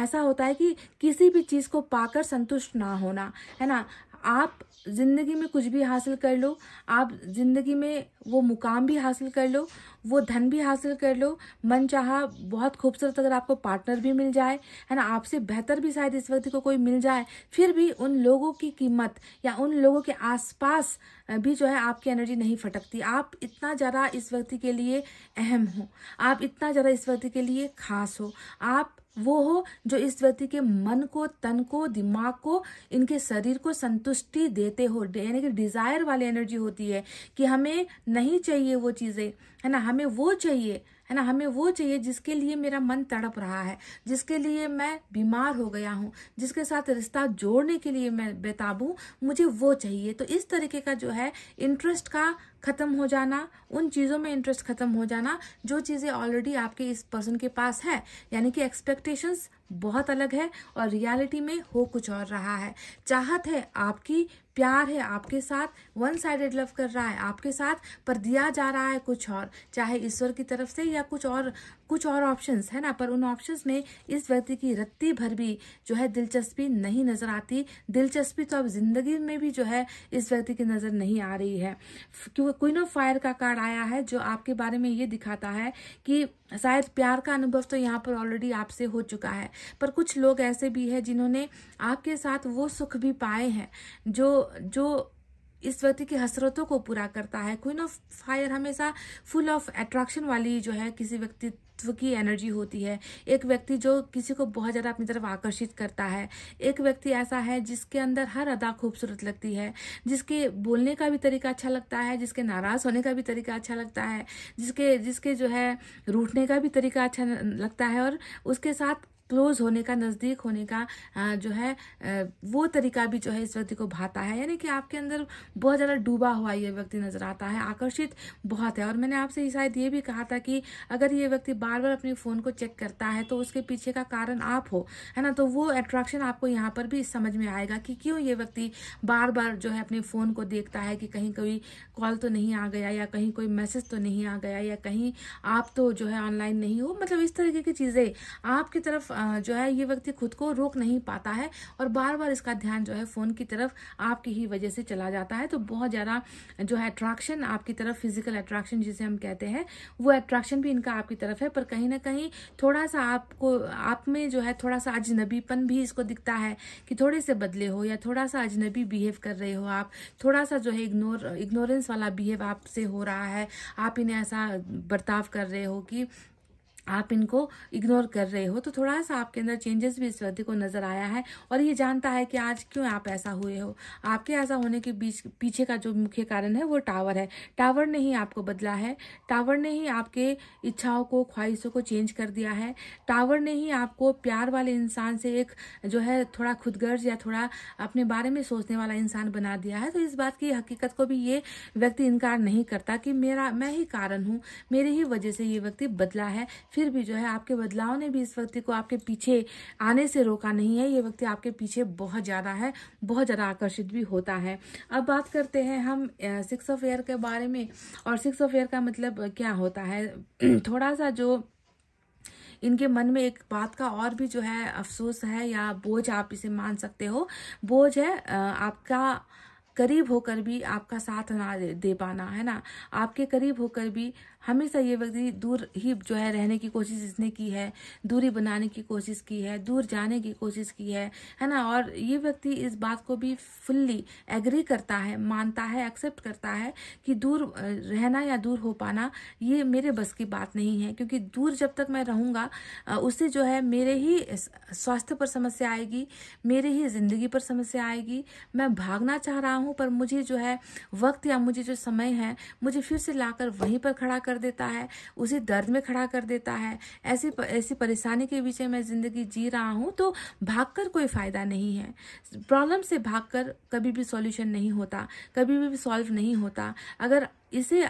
[SPEAKER 1] ऐसा होता है कि किसी भी चीज़ को पाकर संतुष्ट ना होना है ना आप ज़िंदगी में कुछ भी हासिल कर लो आप ज़िंदगी में वो मुकाम भी हासिल कर लो वो धन भी हासिल कर लो मन चाहा बहुत खूबसूरत अगर आपको पार्टनर भी मिल जाए है ना आपसे बेहतर भी शायद इस व्यक्ति को कोई मिल जाए फिर भी उन लोगों की कीमत या उन लोगों के आसपास भी जो है आपकी एनर्जी नहीं फटकती आप इतना ज़्यादा इस व्यक्ति के लिए अहम हो आप इतना ज़्यादा इस व्यक्ति के लिए खास हो आप वो हो जो इस व्यक्ति के मन को तन को दिमाग को इनके शरीर को संतुष्टि देते हो यानी कि डिजायर वाली एनर्जी होती है कि हमें नहीं चाहिए वो चीजें है ना हमें वो चाहिए है ना हमें वो चाहिए जिसके लिए मेरा मन तड़प रहा है जिसके लिए मैं बीमार हो गया हूँ जिसके साथ रिश्ता जोड़ने के लिए मैं बेताबू मुझे वो चाहिए तो इस तरीके का जो है इंटरेस्ट का ख़त्म हो जाना उन चीज़ों में इंटरेस्ट ख़त्म हो जाना जो चीज़ें ऑलरेडी आपके इस पर्सन के पास है यानी कि एक्सपेक्टेशंस बहुत अलग है और रियलिटी में हो कुछ और रहा है चाहत है आपकी प्यार है आपके साथ वन साइडेड लव कर रहा है आपके साथ पर दिया जा रहा है कुछ और चाहे ईश्वर की तरफ से या कुछ और कुछ और ऑप्शंस है ना पर उन ऑप्शंस में इस व्यक्ति की रत्ती भर भी जो है दिलचस्पी नहीं नजर आती दिलचस्पी तो अब जिंदगी में भी जो है इस व्यक्ति की नजर नहीं आ रही है क्योंकि क्वीन ऑफ फायर का कार्ड आया है जो आपके बारे में ये दिखाता है कि शायद प्यार का अनुभव तो यहाँ पर ऑलरेडी आपसे हो चुका है पर कुछ लोग ऐसे भी हैं जिन्होंने आपके साथ वो सुख भी पाए हैं जो जो इस व्यक्ति की हसरतों को पूरा करता है क्वीन ऑफ फायर हमेशा फुल ऑफ अट्रैक्शन वाली जो है किसी व्यक्ति व्यक्तित्व की एनर्जी होती है एक व्यक्ति जो किसी को बहुत ज़्यादा अपनी तरफ आकर्षित करता है एक व्यक्ति ऐसा है जिसके अंदर हर अदा खूबसूरत लगती है जिसके बोलने का भी तरीका अच्छा लगता है जिसके नाराज़ होने का भी तरीका अच्छा लगता है जिसके जिसके जो है रूठने का भी तरीका अच्छा लगता है और उसके साथ क्लोज होने का नज़दीक होने का जो है वो तरीका भी जो है इस व्यक्ति को भाता है यानी कि आपके अंदर बहुत ज़्यादा डूबा हुआ ये व्यक्ति नज़र आता है आकर्षित बहुत है और मैंने आपसे शायद ये भी कहा था कि अगर ये व्यक्ति बार बार अपने फ़ोन को चेक करता है तो उसके पीछे का कारण आप हो है ना तो वो अट्रैक्शन आपको यहाँ पर भी समझ में आएगा कि क्यों ये व्यक्ति बार बार जो है अपने फ़ोन को देखता है कि कहीं कोई कॉल तो नहीं आ गया या कहीं कोई मैसेज तो नहीं आ गया या कहीं आप तो जो है ऑनलाइन नहीं हो मतलब इस तरीके की चीज़ें आपकी तरफ जो है ये व्यक्ति खुद को रोक नहीं पाता है और बार बार इसका ध्यान जो है फ़ोन की तरफ आपकी ही वजह से चला जाता है तो बहुत ज़्यादा जो है अट्रैक्शन आपकी तरफ फिजिकल अट्रैक्शन जिसे हम कहते हैं वो अट्रैक्शन भी इनका आपकी तरफ है पर कहीं ना कहीं थोड़ा सा आपको आप में जो है थोड़ा सा अजनबीपन भी इसको दिखता है कि थोड़े से बदले हो या थोड़ा सा अजनबी बिहेव कर रहे हो आप थोड़ा सा जो है इग्नोर इग्नोरेंस वाला बिहेव आपसे हो रहा है आप इन्हें ऐसा बर्ताव कर रहे हो कि आप इनको इग्नोर कर रहे हो तो थोड़ा सा आपके अंदर चेंजेस भी इस व्यक्ति को नजर आया है और ये जानता है कि आज क्यों आप ऐसा हुए हो आपके ऐसा होने के बीच पीछे का जो मुख्य कारण है वो टावर है टावर ने ही आपको बदला है टावर ने ही आपके इच्छाओं को ख्वाहिशों को चेंज कर दिया है टावर ने ही आपको प्यार वाले इंसान से एक जो है थोड़ा खुदगर्ज या थोड़ा अपने बारे में सोचने वाला इंसान बना दिया है तो इस बात की हकीकत को भी ये व्यक्ति इनकार नहीं करता कि मेरा मैं ही कारण हूँ मेरी ही वजह से ये व्यक्ति बदला है फिर भी जो है आपके बदलाव ने भी इस व्यक्ति को आपके पीछे आने से रोका नहीं है ये व्यक्ति आपके पीछे बहुत ज़्यादा है बहुत ज़्यादा आकर्षित भी होता है अब बात करते हैं हम सिक्स ऑफ एयर के बारे में और सिक्स ऑफ एयर का मतलब क्या होता है थोड़ा सा जो इनके मन में एक बात का और भी जो है अफसोस है या बोझ आप इसे मान सकते हो बोझ है आपका करीब होकर भी आपका साथ ना दे पाना है ना आपके करीब होकर भी हमेशा ये व्यक्ति दूर ही जो है रहने की कोशिश इसने की है दूरी बनाने की कोशिश की है दूर जाने की कोशिश की है है ना और ये व्यक्ति इस बात को भी फुल्ली एग्री करता है मानता है एक्सेप्ट करता है कि दूर रहना या दूर हो पाना ये मेरे बस की बात नहीं है क्योंकि दूर जब तक मैं रहूँगा उससे जो है मेरे ही स्वास्थ्य पर समस्या आएगी मेरे ही ज़िंदगी पर समस्या आएगी मैं भागना चाह रहा हूँ पर मुझे जो है वक्त या मुझे जो समय है मुझे फिर से लाकर वहीं पर खड़ा कर कर देता है उसे दर्द में खड़ा कर देता है ऐसी ऐसी परेशानी के बीच मैं ज़िंदगी जी रहा हूँ तो भागकर कोई फ़ायदा नहीं है प्रॉब्लम से भागकर कभी भी सॉल्यूशन नहीं होता कभी भी सॉल्व नहीं होता अगर इसे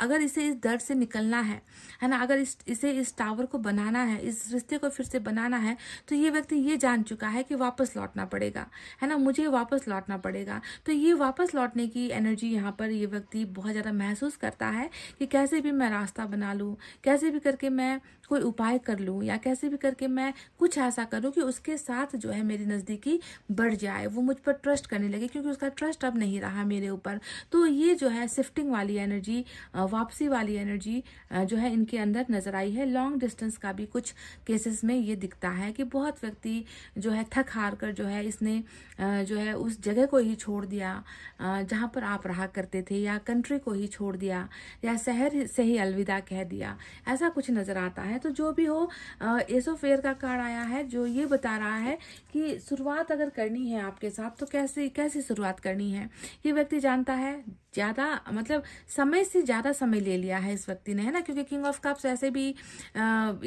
[SPEAKER 1] अगर इसे इस दर्द से निकलना है है ना अगर इस इसे इस टावर को बनाना है इस रिश्ते को फिर से बनाना है तो ये व्यक्ति ये जान चुका है कि वापस लौटना पड़ेगा है ना मुझे वापस लौटना पड़ेगा तो ये वापस लौटने की एनर्जी यहाँ पर ये व्यक्ति बहुत ज़्यादा महसूस करता है कि कैसे भी मैं रास्ता बना लूँ कैसे भी करके मैं कोई उपाय कर लूँ या कैसे भी करके मैं कुछ ऐसा करूँ कि उसके साथ जो है मेरी नज़दीकी बढ़ जाए वो मुझ पर ट्रस्ट करने लगे क्योंकि उसका ट्रस्ट अब नहीं रहा मेरे ऊपर तो ये जो है शिफ्टिंग वाली एनर्जी वापसी वाली एनर्जी जो है इनके अंदर नज़र आई है लॉन्ग डिस्टेंस का भी कुछ केसेस में ये दिखता है कि बहुत व्यक्ति जो है थक हार कर जो है इसने जो है उस जगह को ही छोड़ दिया जहाँ पर आप रहा करते थे या कंट्री को ही छोड़ दिया या शहर से ही अलविदा कह दिया ऐसा कुछ नज़र आता है है तो जो भी हो फेयर का कार्ड आया है जो ये बता रहा है कि शुरुआत अगर करनी है आपके साथ तो कैसे कैसी शुरुआत करनी है ये व्यक्ति जानता है ज़्यादा मतलब समय से ज़्यादा समय ले लिया है इस व्यक्ति ने है ना क्योंकि किंग ऑफ कप्स ऐसे भी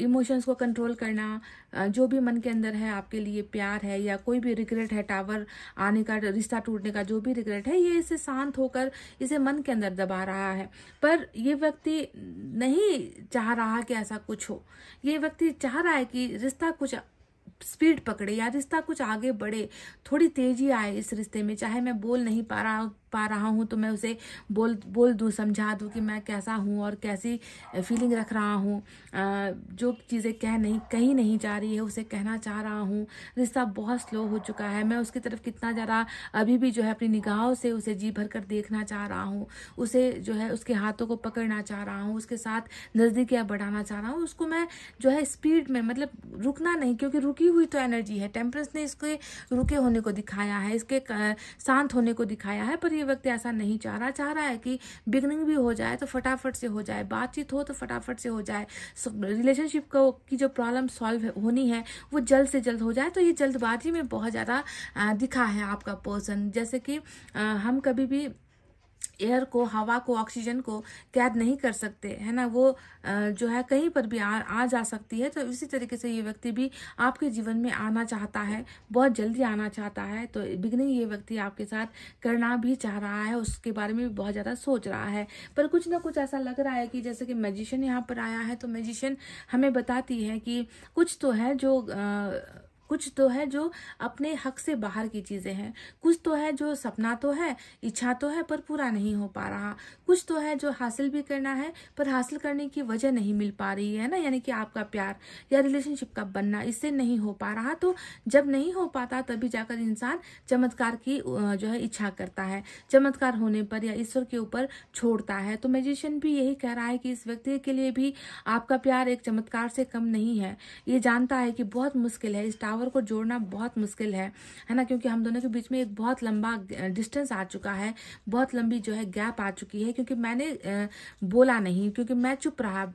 [SPEAKER 1] इमोशंस को कंट्रोल करना आ, जो भी मन के अंदर है आपके लिए प्यार है या कोई भी रिग्रेट है टावर आने का रिश्ता टूटने का जो भी रिग्रेट है ये इसे शांत होकर इसे मन के अंदर दबा रहा है पर ये व्यक्ति नहीं चाह रहा कि ऐसा कुछ हो ये व्यक्ति चाह रहा है कि रिश्ता कुछ स्पीड पकड़े या रिश्ता कुछ आगे बढ़े थोड़ी तेजी आए इस रिश्ते में चाहे मैं बोल नहीं पा रहा पा रहा हूँ तो मैं उसे बोल बोल दूँ समझा दूँ कि मैं कैसा हूँ और कैसी फीलिंग रख रहा हूँ जो चीज़ें कह नहीं कहीं नहीं जा रही है उसे कहना चाह रहा हूँ रिश्ता बहुत स्लो हो चुका है मैं उसकी तरफ कितना ज़्यादा अभी भी जो है अपनी निगाहों से उसे जी भर कर देखना चाह रहा हूँ उसे जो है उसके हाथों को पकड़ना चाह रहा हूँ उसके साथ नज़दीकियाँ बढ़ाना चाह रहा हूँ उसको मैं जो है स्पीड में मतलब रुकना नहीं क्योंकि रुकी हुई तो एनर्जी है टेम्परेंस ने इसके रुके होने को दिखाया है इसके शांत होने को दिखाया है पर भी व्यक्ति ऐसा नहीं चाह रहा चाह रहा है कि बिगनिंग भी हो जाए तो फटाफट से हो जाए बातचीत हो तो फटाफट से हो जाए रिलेशनशिप को की जो प्रॉब्लम सॉल्व होनी है वो जल्द से जल्द हो जाए तो ये जल्दबाजी में बहुत ज़्यादा दिखा है आपका पर्सन जैसे कि हम कभी भी एयर को हवा को ऑक्सीजन को कैद नहीं कर सकते है ना वो जो है कहीं पर भी आ, आ जा सकती है तो इसी तरीके से ये व्यक्ति भी आपके जीवन में आना चाहता है बहुत जल्दी आना चाहता है तो बिगनिंग ये व्यक्ति आपके साथ करना भी चाह रहा है उसके बारे में भी बहुत ज़्यादा सोच रहा है पर कुछ ना कुछ ऐसा लग रहा है कि जैसे कि मैजिशियन यहाँ पर आया है तो मैजिशियन हमें बताती है कि कुछ तो है जो आ, कुछ तो है जो अपने हक से बाहर की चीज़ें हैं कुछ तो है जो सपना तो है इच्छा तो है पर पूरा नहीं हो पा रहा कुछ तो है जो हासिल भी करना है पर हासिल करने की वजह नहीं मिल पा रही है ना यानी कि आपका प्यार या रिलेशनशिप का बनना इससे नहीं हो पा रहा तो जब नहीं हो पाता तभी जाकर इंसान चमत्कार की जो है इच्छा करता है चमत्कार होने पर या ईश्वर के ऊपर छोड़ता है तो मेजिशियन भी यही कह रहा है कि इस व्यक्ति के लिए भी आपका प्यार एक चमत्कार से कम नहीं है ये जानता है कि बहुत मुश्किल है इस टावर पावर को जोड़ना बहुत मुश्किल है है ना क्योंकि हम दोनों के बीच में एक बहुत लंबा डिस्टेंस आ चुका है बहुत लंबी जो है गैप आ चुकी है क्योंकि मैंने बोला नहीं क्योंकि मैं चुप रहा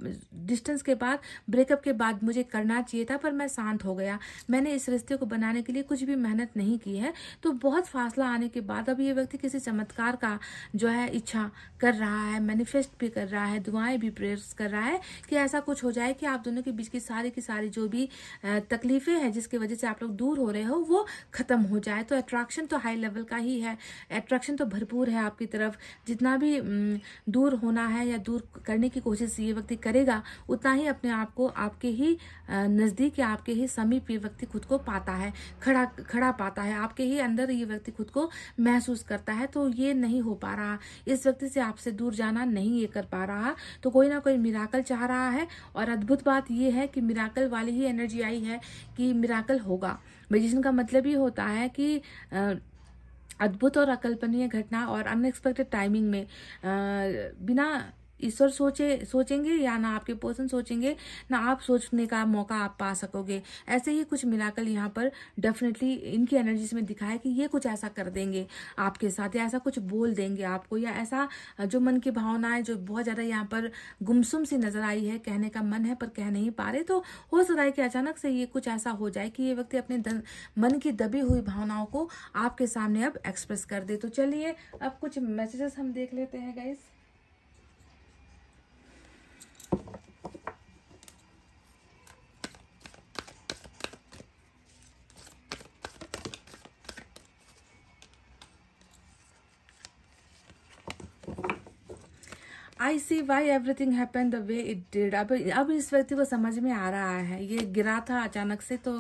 [SPEAKER 1] डिस्टेंस के बाद ब्रेकअप के बाद मुझे करना चाहिए था पर मैं शांत हो गया मैंने इस रिश्ते को बनाने के लिए कुछ भी मेहनत नहीं की है तो बहुत फासला आने के बाद अब ये व्यक्ति किसी चमत्कार का जो है इच्छा कर रहा है मैनिफेस्ट भी कर रहा है दुआएं भी प्रेरित कर रहा है कि ऐसा कुछ हो जाए कि आप दोनों के बीच की सारी की सारी जो भी तकलीफें हैं जिसकी वजह वजह से आप लोग दूर हो रहे हो वो खत्म हो जाए तो अट्रैक्शन तो हाई लेवल का ही है अट्रैक्शन तो भरपूर है आपकी तरफ जितना भी दूर होना है या दूर करने की कोशिश ये व्यक्ति करेगा उतना ही अपने आप को आपके ही नज़दीक या आपके ही समीप ये व्यक्ति खुद को पाता है खड़ा खड़ा पाता है आपके ही अंदर ये व्यक्ति खुद को महसूस करता है तो ये नहीं हो पा रहा इस व्यक्ति से आपसे दूर जाना नहीं ये कर पा रहा तो कोई ना कोई मिराकल चाह रहा है और अद्भुत बात यह है कि मिराकल वाली ही एनर्जी आई है कि मिराकल होगा मैजिशन का मतलब ये होता है कि अद्भुत और अकल्पनीय घटना और अनएक्सपेक्टेड टाइमिंग में बिना ईश्वर सोचे सोचेंगे या ना आपके पोषण सोचेंगे ना आप सोचने का मौका आप पा सकोगे ऐसे ही कुछ मिलाकर यहाँ पर डेफिनेटली इनकी एनर्जीज में दिखाया कि ये कुछ ऐसा कर देंगे आपके साथ या ऐसा कुछ बोल देंगे आपको या ऐसा जो मन की भावनाएं जो बहुत ज़्यादा यहाँ पर गुमसुम सी नज़र आई है कहने का मन है पर कह नहीं पा रहे तो हो सकता है कि अचानक से ये कुछ ऐसा हो जाए कि ये व्यक्ति अपने मन की दबी हुई भावनाओं को आपके सामने अब एक्सप्रेस कर दे तो चलिए अब कुछ मैसेजेस हम देख लेते हैं guys I see why everything happen the way it did अब अब इस व्यक्ति को समझ में आ रहा है ये गिरा था अचानक से तो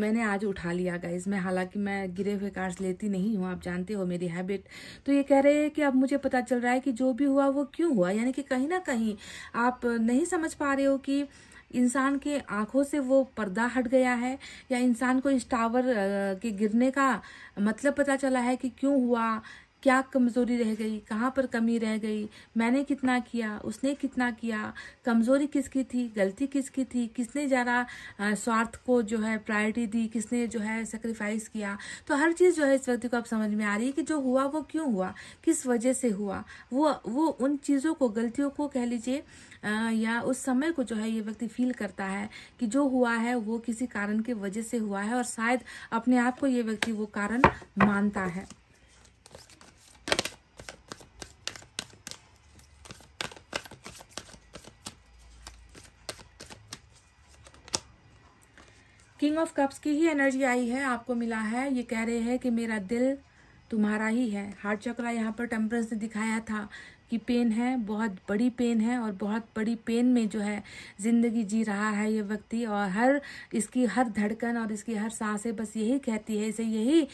[SPEAKER 1] मैंने आज उठा लिया गाइज मैं हालांकि मैं गिरे हुए कार्ड्स लेती नहीं हूँ आप जानते हो मेरी हैबिट तो ये कह रहे हैं कि अब मुझे पता चल रहा है कि जो भी हुआ वो क्यों हुआ यानी कि कहीं ना कहीं आप नहीं समझ पा रहे हो कि इंसान के आंखों से वो पर्दा हट गया है या इंसान को इस टावर के गिरने का मतलब पता चला है कि क्यों हुआ क्या कमज़ोरी रह गई कहाँ पर कमी रह गई मैंने कितना किया उसने कितना किया कमज़ोरी किसकी थी गलती किसकी थी किसने ज़्यादा स्वार्थ को जो है प्रायोरिटी दी किसने जो है सेक्रीफाइस किया तो हर चीज़ जो है इस व्यक्ति को अब समझ में आ रही है कि जो हुआ वो क्यों हुआ किस वजह से हुआ वो वो उन चीज़ों को गलतियों को कह लीजिए या उस समय को जो है ये व्यक्ति फील करता है कि जो हुआ है वो किसी कारण की वजह से हुआ है और शायद अपने आप को ये व्यक्ति वो कारण मानता है किंग ऑफ कप्स की ही एनर्जी आई है आपको मिला है ये कह रहे हैं कि मेरा दिल तुम्हारा ही है हार्ट चक्रा यहाँ पर टेम्परेंस ने दिखाया था कि पेन है बहुत बड़ी पेन है और बहुत बड़ी पेन में जो है ज़िंदगी जी रहा है ये व्यक्ति और हर इसकी हर धड़कन और इसकी हर सांसें बस यही कहती है इसे यही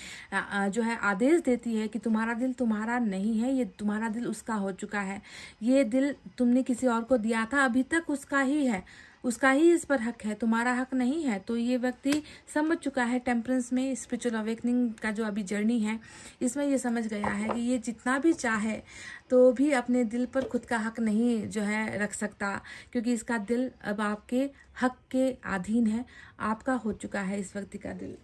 [SPEAKER 1] जो है आदेश देती है कि तुम्हारा दिल तुम्हारा नहीं है ये तुम्हारा दिल उसका हो चुका है ये दिल तुमने किसी और को दिया था अभी तक उसका ही है उसका ही इस पर हक है तुम्हारा हक नहीं है तो ये व्यक्ति समझ चुका है टेम्परेंस में स्पिरिचुअल अवेकनिंग का जो अभी जर्नी है इसमें ये समझ गया है कि ये जितना भी चाहे तो भी अपने दिल पर खुद का हक नहीं जो है रख सकता क्योंकि इसका दिल अब आपके हक के अधीन है आपका हो चुका है इस व्यक्ति का दिल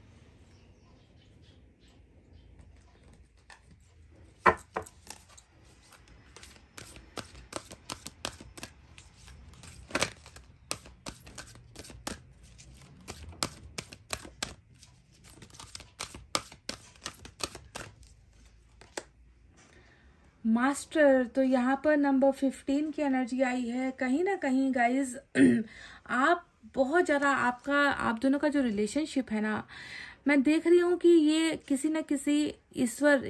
[SPEAKER 1] मास्टर तो यहाँ पर नंबर फिफ्टीन की एनर्जी आई है कहीं ना कहीं गाइज आप बहुत ज़्यादा आपका आप दोनों का जो रिलेशनशिप है ना मैं देख रही हूँ कि ये किसी न किसी ईश्वर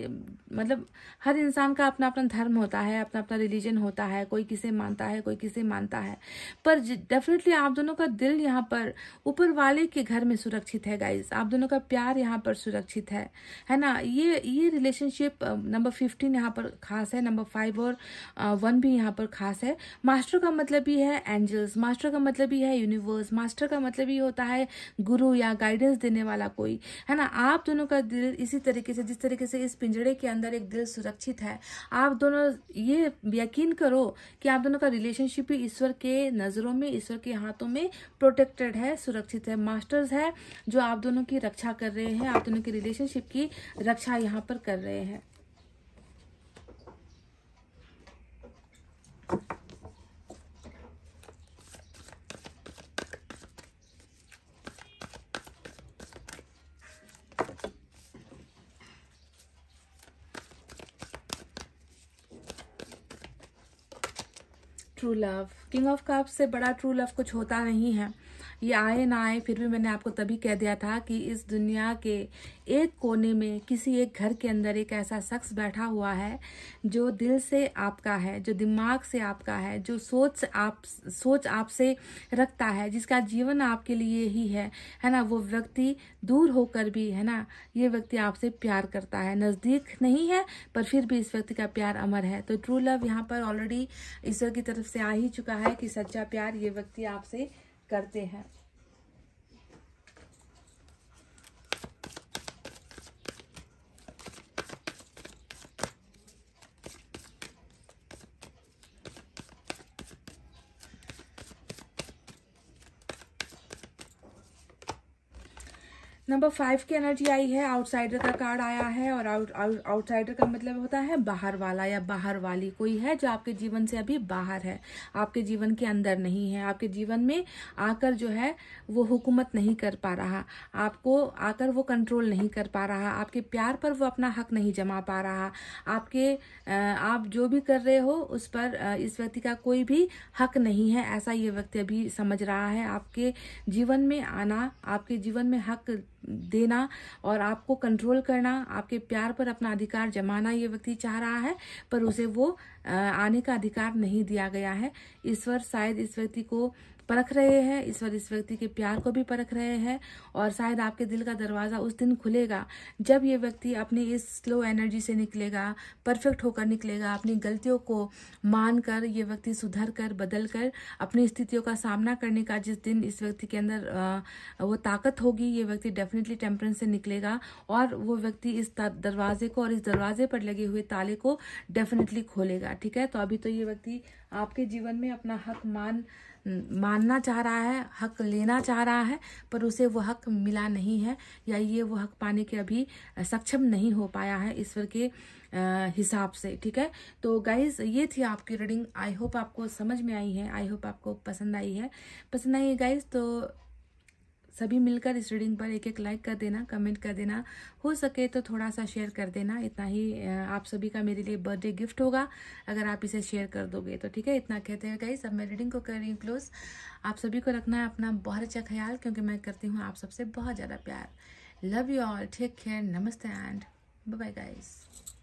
[SPEAKER 1] मतलब हर इंसान का अपना अपना धर्म होता है अपना अपना रिलीजन होता है कोई किसे मानता है कोई किसे मानता है पर डेफिनेटली आप दोनों का दिल यहाँ पर ऊपर वाले के घर में सुरक्षित है गाइज आप दोनों का प्यार यहाँ पर सुरक्षित है है ना ये ये रिलेशनशिप नंबर फिफ्टीन यहाँ पर खास है नंबर फाइव और वन भी यहाँ पर खास है मास्टर का मतलब ही है एंजल्स मास्टर का मतलब ही है यूनिवर्स मास्टर का मतलब ही होता है गुरु या गाइडेंस देने वाला कोई है ना आप दोनों का दिल इसी तरीके से जिस तरीके तरीके से इस पिंजड़े के अंदर एक दिल सुरक्षित है आप दोनों ये यकीन करो कि आप दोनों का रिलेशनशिप ही ईश्वर के नज़रों में ईश्वर के हाथों में प्रोटेक्टेड है सुरक्षित है मास्टर्स है जो आप दोनों की रक्षा कर रहे हैं आप दोनों की रिलेशनशिप की रक्षा यहाँ पर कर रहे हैं true love king of cups से बड़ा ट्रू लव कुछ होता नहीं है ये आए ना आए फिर भी मैंने आपको तभी कह दिया था कि इस दुनिया के एक कोने में किसी एक घर के अंदर एक ऐसा शख्स बैठा हुआ है जो दिल से आपका है जो दिमाग से आपका है जो सोच आप सोच आपसे रखता है जिसका जीवन आपके लिए ही है है ना वो व्यक्ति दूर होकर भी है ना ये व्यक्ति आपसे प्यार करता है नज़दीक नहीं है पर फिर भी इस व्यक्ति का प्यार अमर है तो ट्रू लव यहाँ पर ऑलरेडी ईश्वर की तरफ से आ ही चुका है कि सच्चा प्यार ये व्यक्ति आपसे करते हैं नंबर फाइव की एनर्जी आई है आउटसाइडर का कार्ड आया है और आउट आउटसाइडर का मतलब होता है बाहर वाला या बाहर वाली कोई है जो आपके जीवन से अभी बाहर है आपके जीवन के अंदर नहीं है आपके जीवन में आकर जो है वो हुकूमत नहीं कर पा रहा आपको आकर वो कंट्रोल नहीं कर पा रहा आपके प्यार पर वो अपना हक नहीं जमा पा रहा आपके आप जो भी कर रहे हो उस पर इस व्यक्ति का कोई भी हक नहीं है ऐसा ये व्यक्ति अभी समझ रहा है आपके जीवन में आना आपके जीवन में हक देना और आपको कंट्रोल करना आपके प्यार पर अपना अधिकार जमाना ये व्यक्ति चाह रहा है पर उसे वो आने का अधिकार नहीं दिया गया है ईश्वर शायद इस व्यक्ति को परख रहे हैं ईश्वर इस व्यक्ति के प्यार को भी परख रहे हैं और शायद आपके दिल का दरवाज़ा उस दिन खुलेगा जब ये व्यक्ति अपनी इस स्लो एनर्जी से निकलेगा परफेक्ट होकर निकलेगा अपनी गलतियों को मान कर ये व्यक्ति सुधर कर बदल कर अपनी स्थितियों का सामना करने का जिस दिन इस व्यक्ति के अंदर वो ताकत होगी ये व्यक्ति डेफिनेटली टेम्परेंस से निकलेगा और वो व्यक्ति इस दरवाजे को और इस दरवाजे पर लगे हुए ताले को डेफिनेटली खोलेगा ठीक है तो अभी तो ये व्यक्ति आपके जीवन में अपना हक मान मानना चाह रहा है हक लेना चाह रहा है पर उसे वो हक मिला नहीं है या ये वो हक पाने के अभी सक्षम नहीं हो पाया है ईश्वर के हिसाब से ठीक है तो गाइज ये थी आपकी रीडिंग आई होप आपको समझ में आई है आई होप आपको पसंद आई है पसंद आई है गाइज तो सभी मिलकर इस रीडिंग पर एक एक लाइक कर देना कमेंट कर देना हो सके तो थोड़ा सा शेयर कर देना इतना ही आप सभी का मेरे लिए बर्थडे गिफ्ट होगा अगर आप इसे शेयर कर दोगे तो ठीक है इतना कहते हैं कहीं सब मैं रीडिंग को कर रही हूँ क्लोज आप सभी को रखना है अपना बहुत अच्छा ख्याल क्योंकि मैं करती हूँ आप सबसे बहुत ज़्यादा प्यार love you all take care नमस्ते एंड बाय गाइस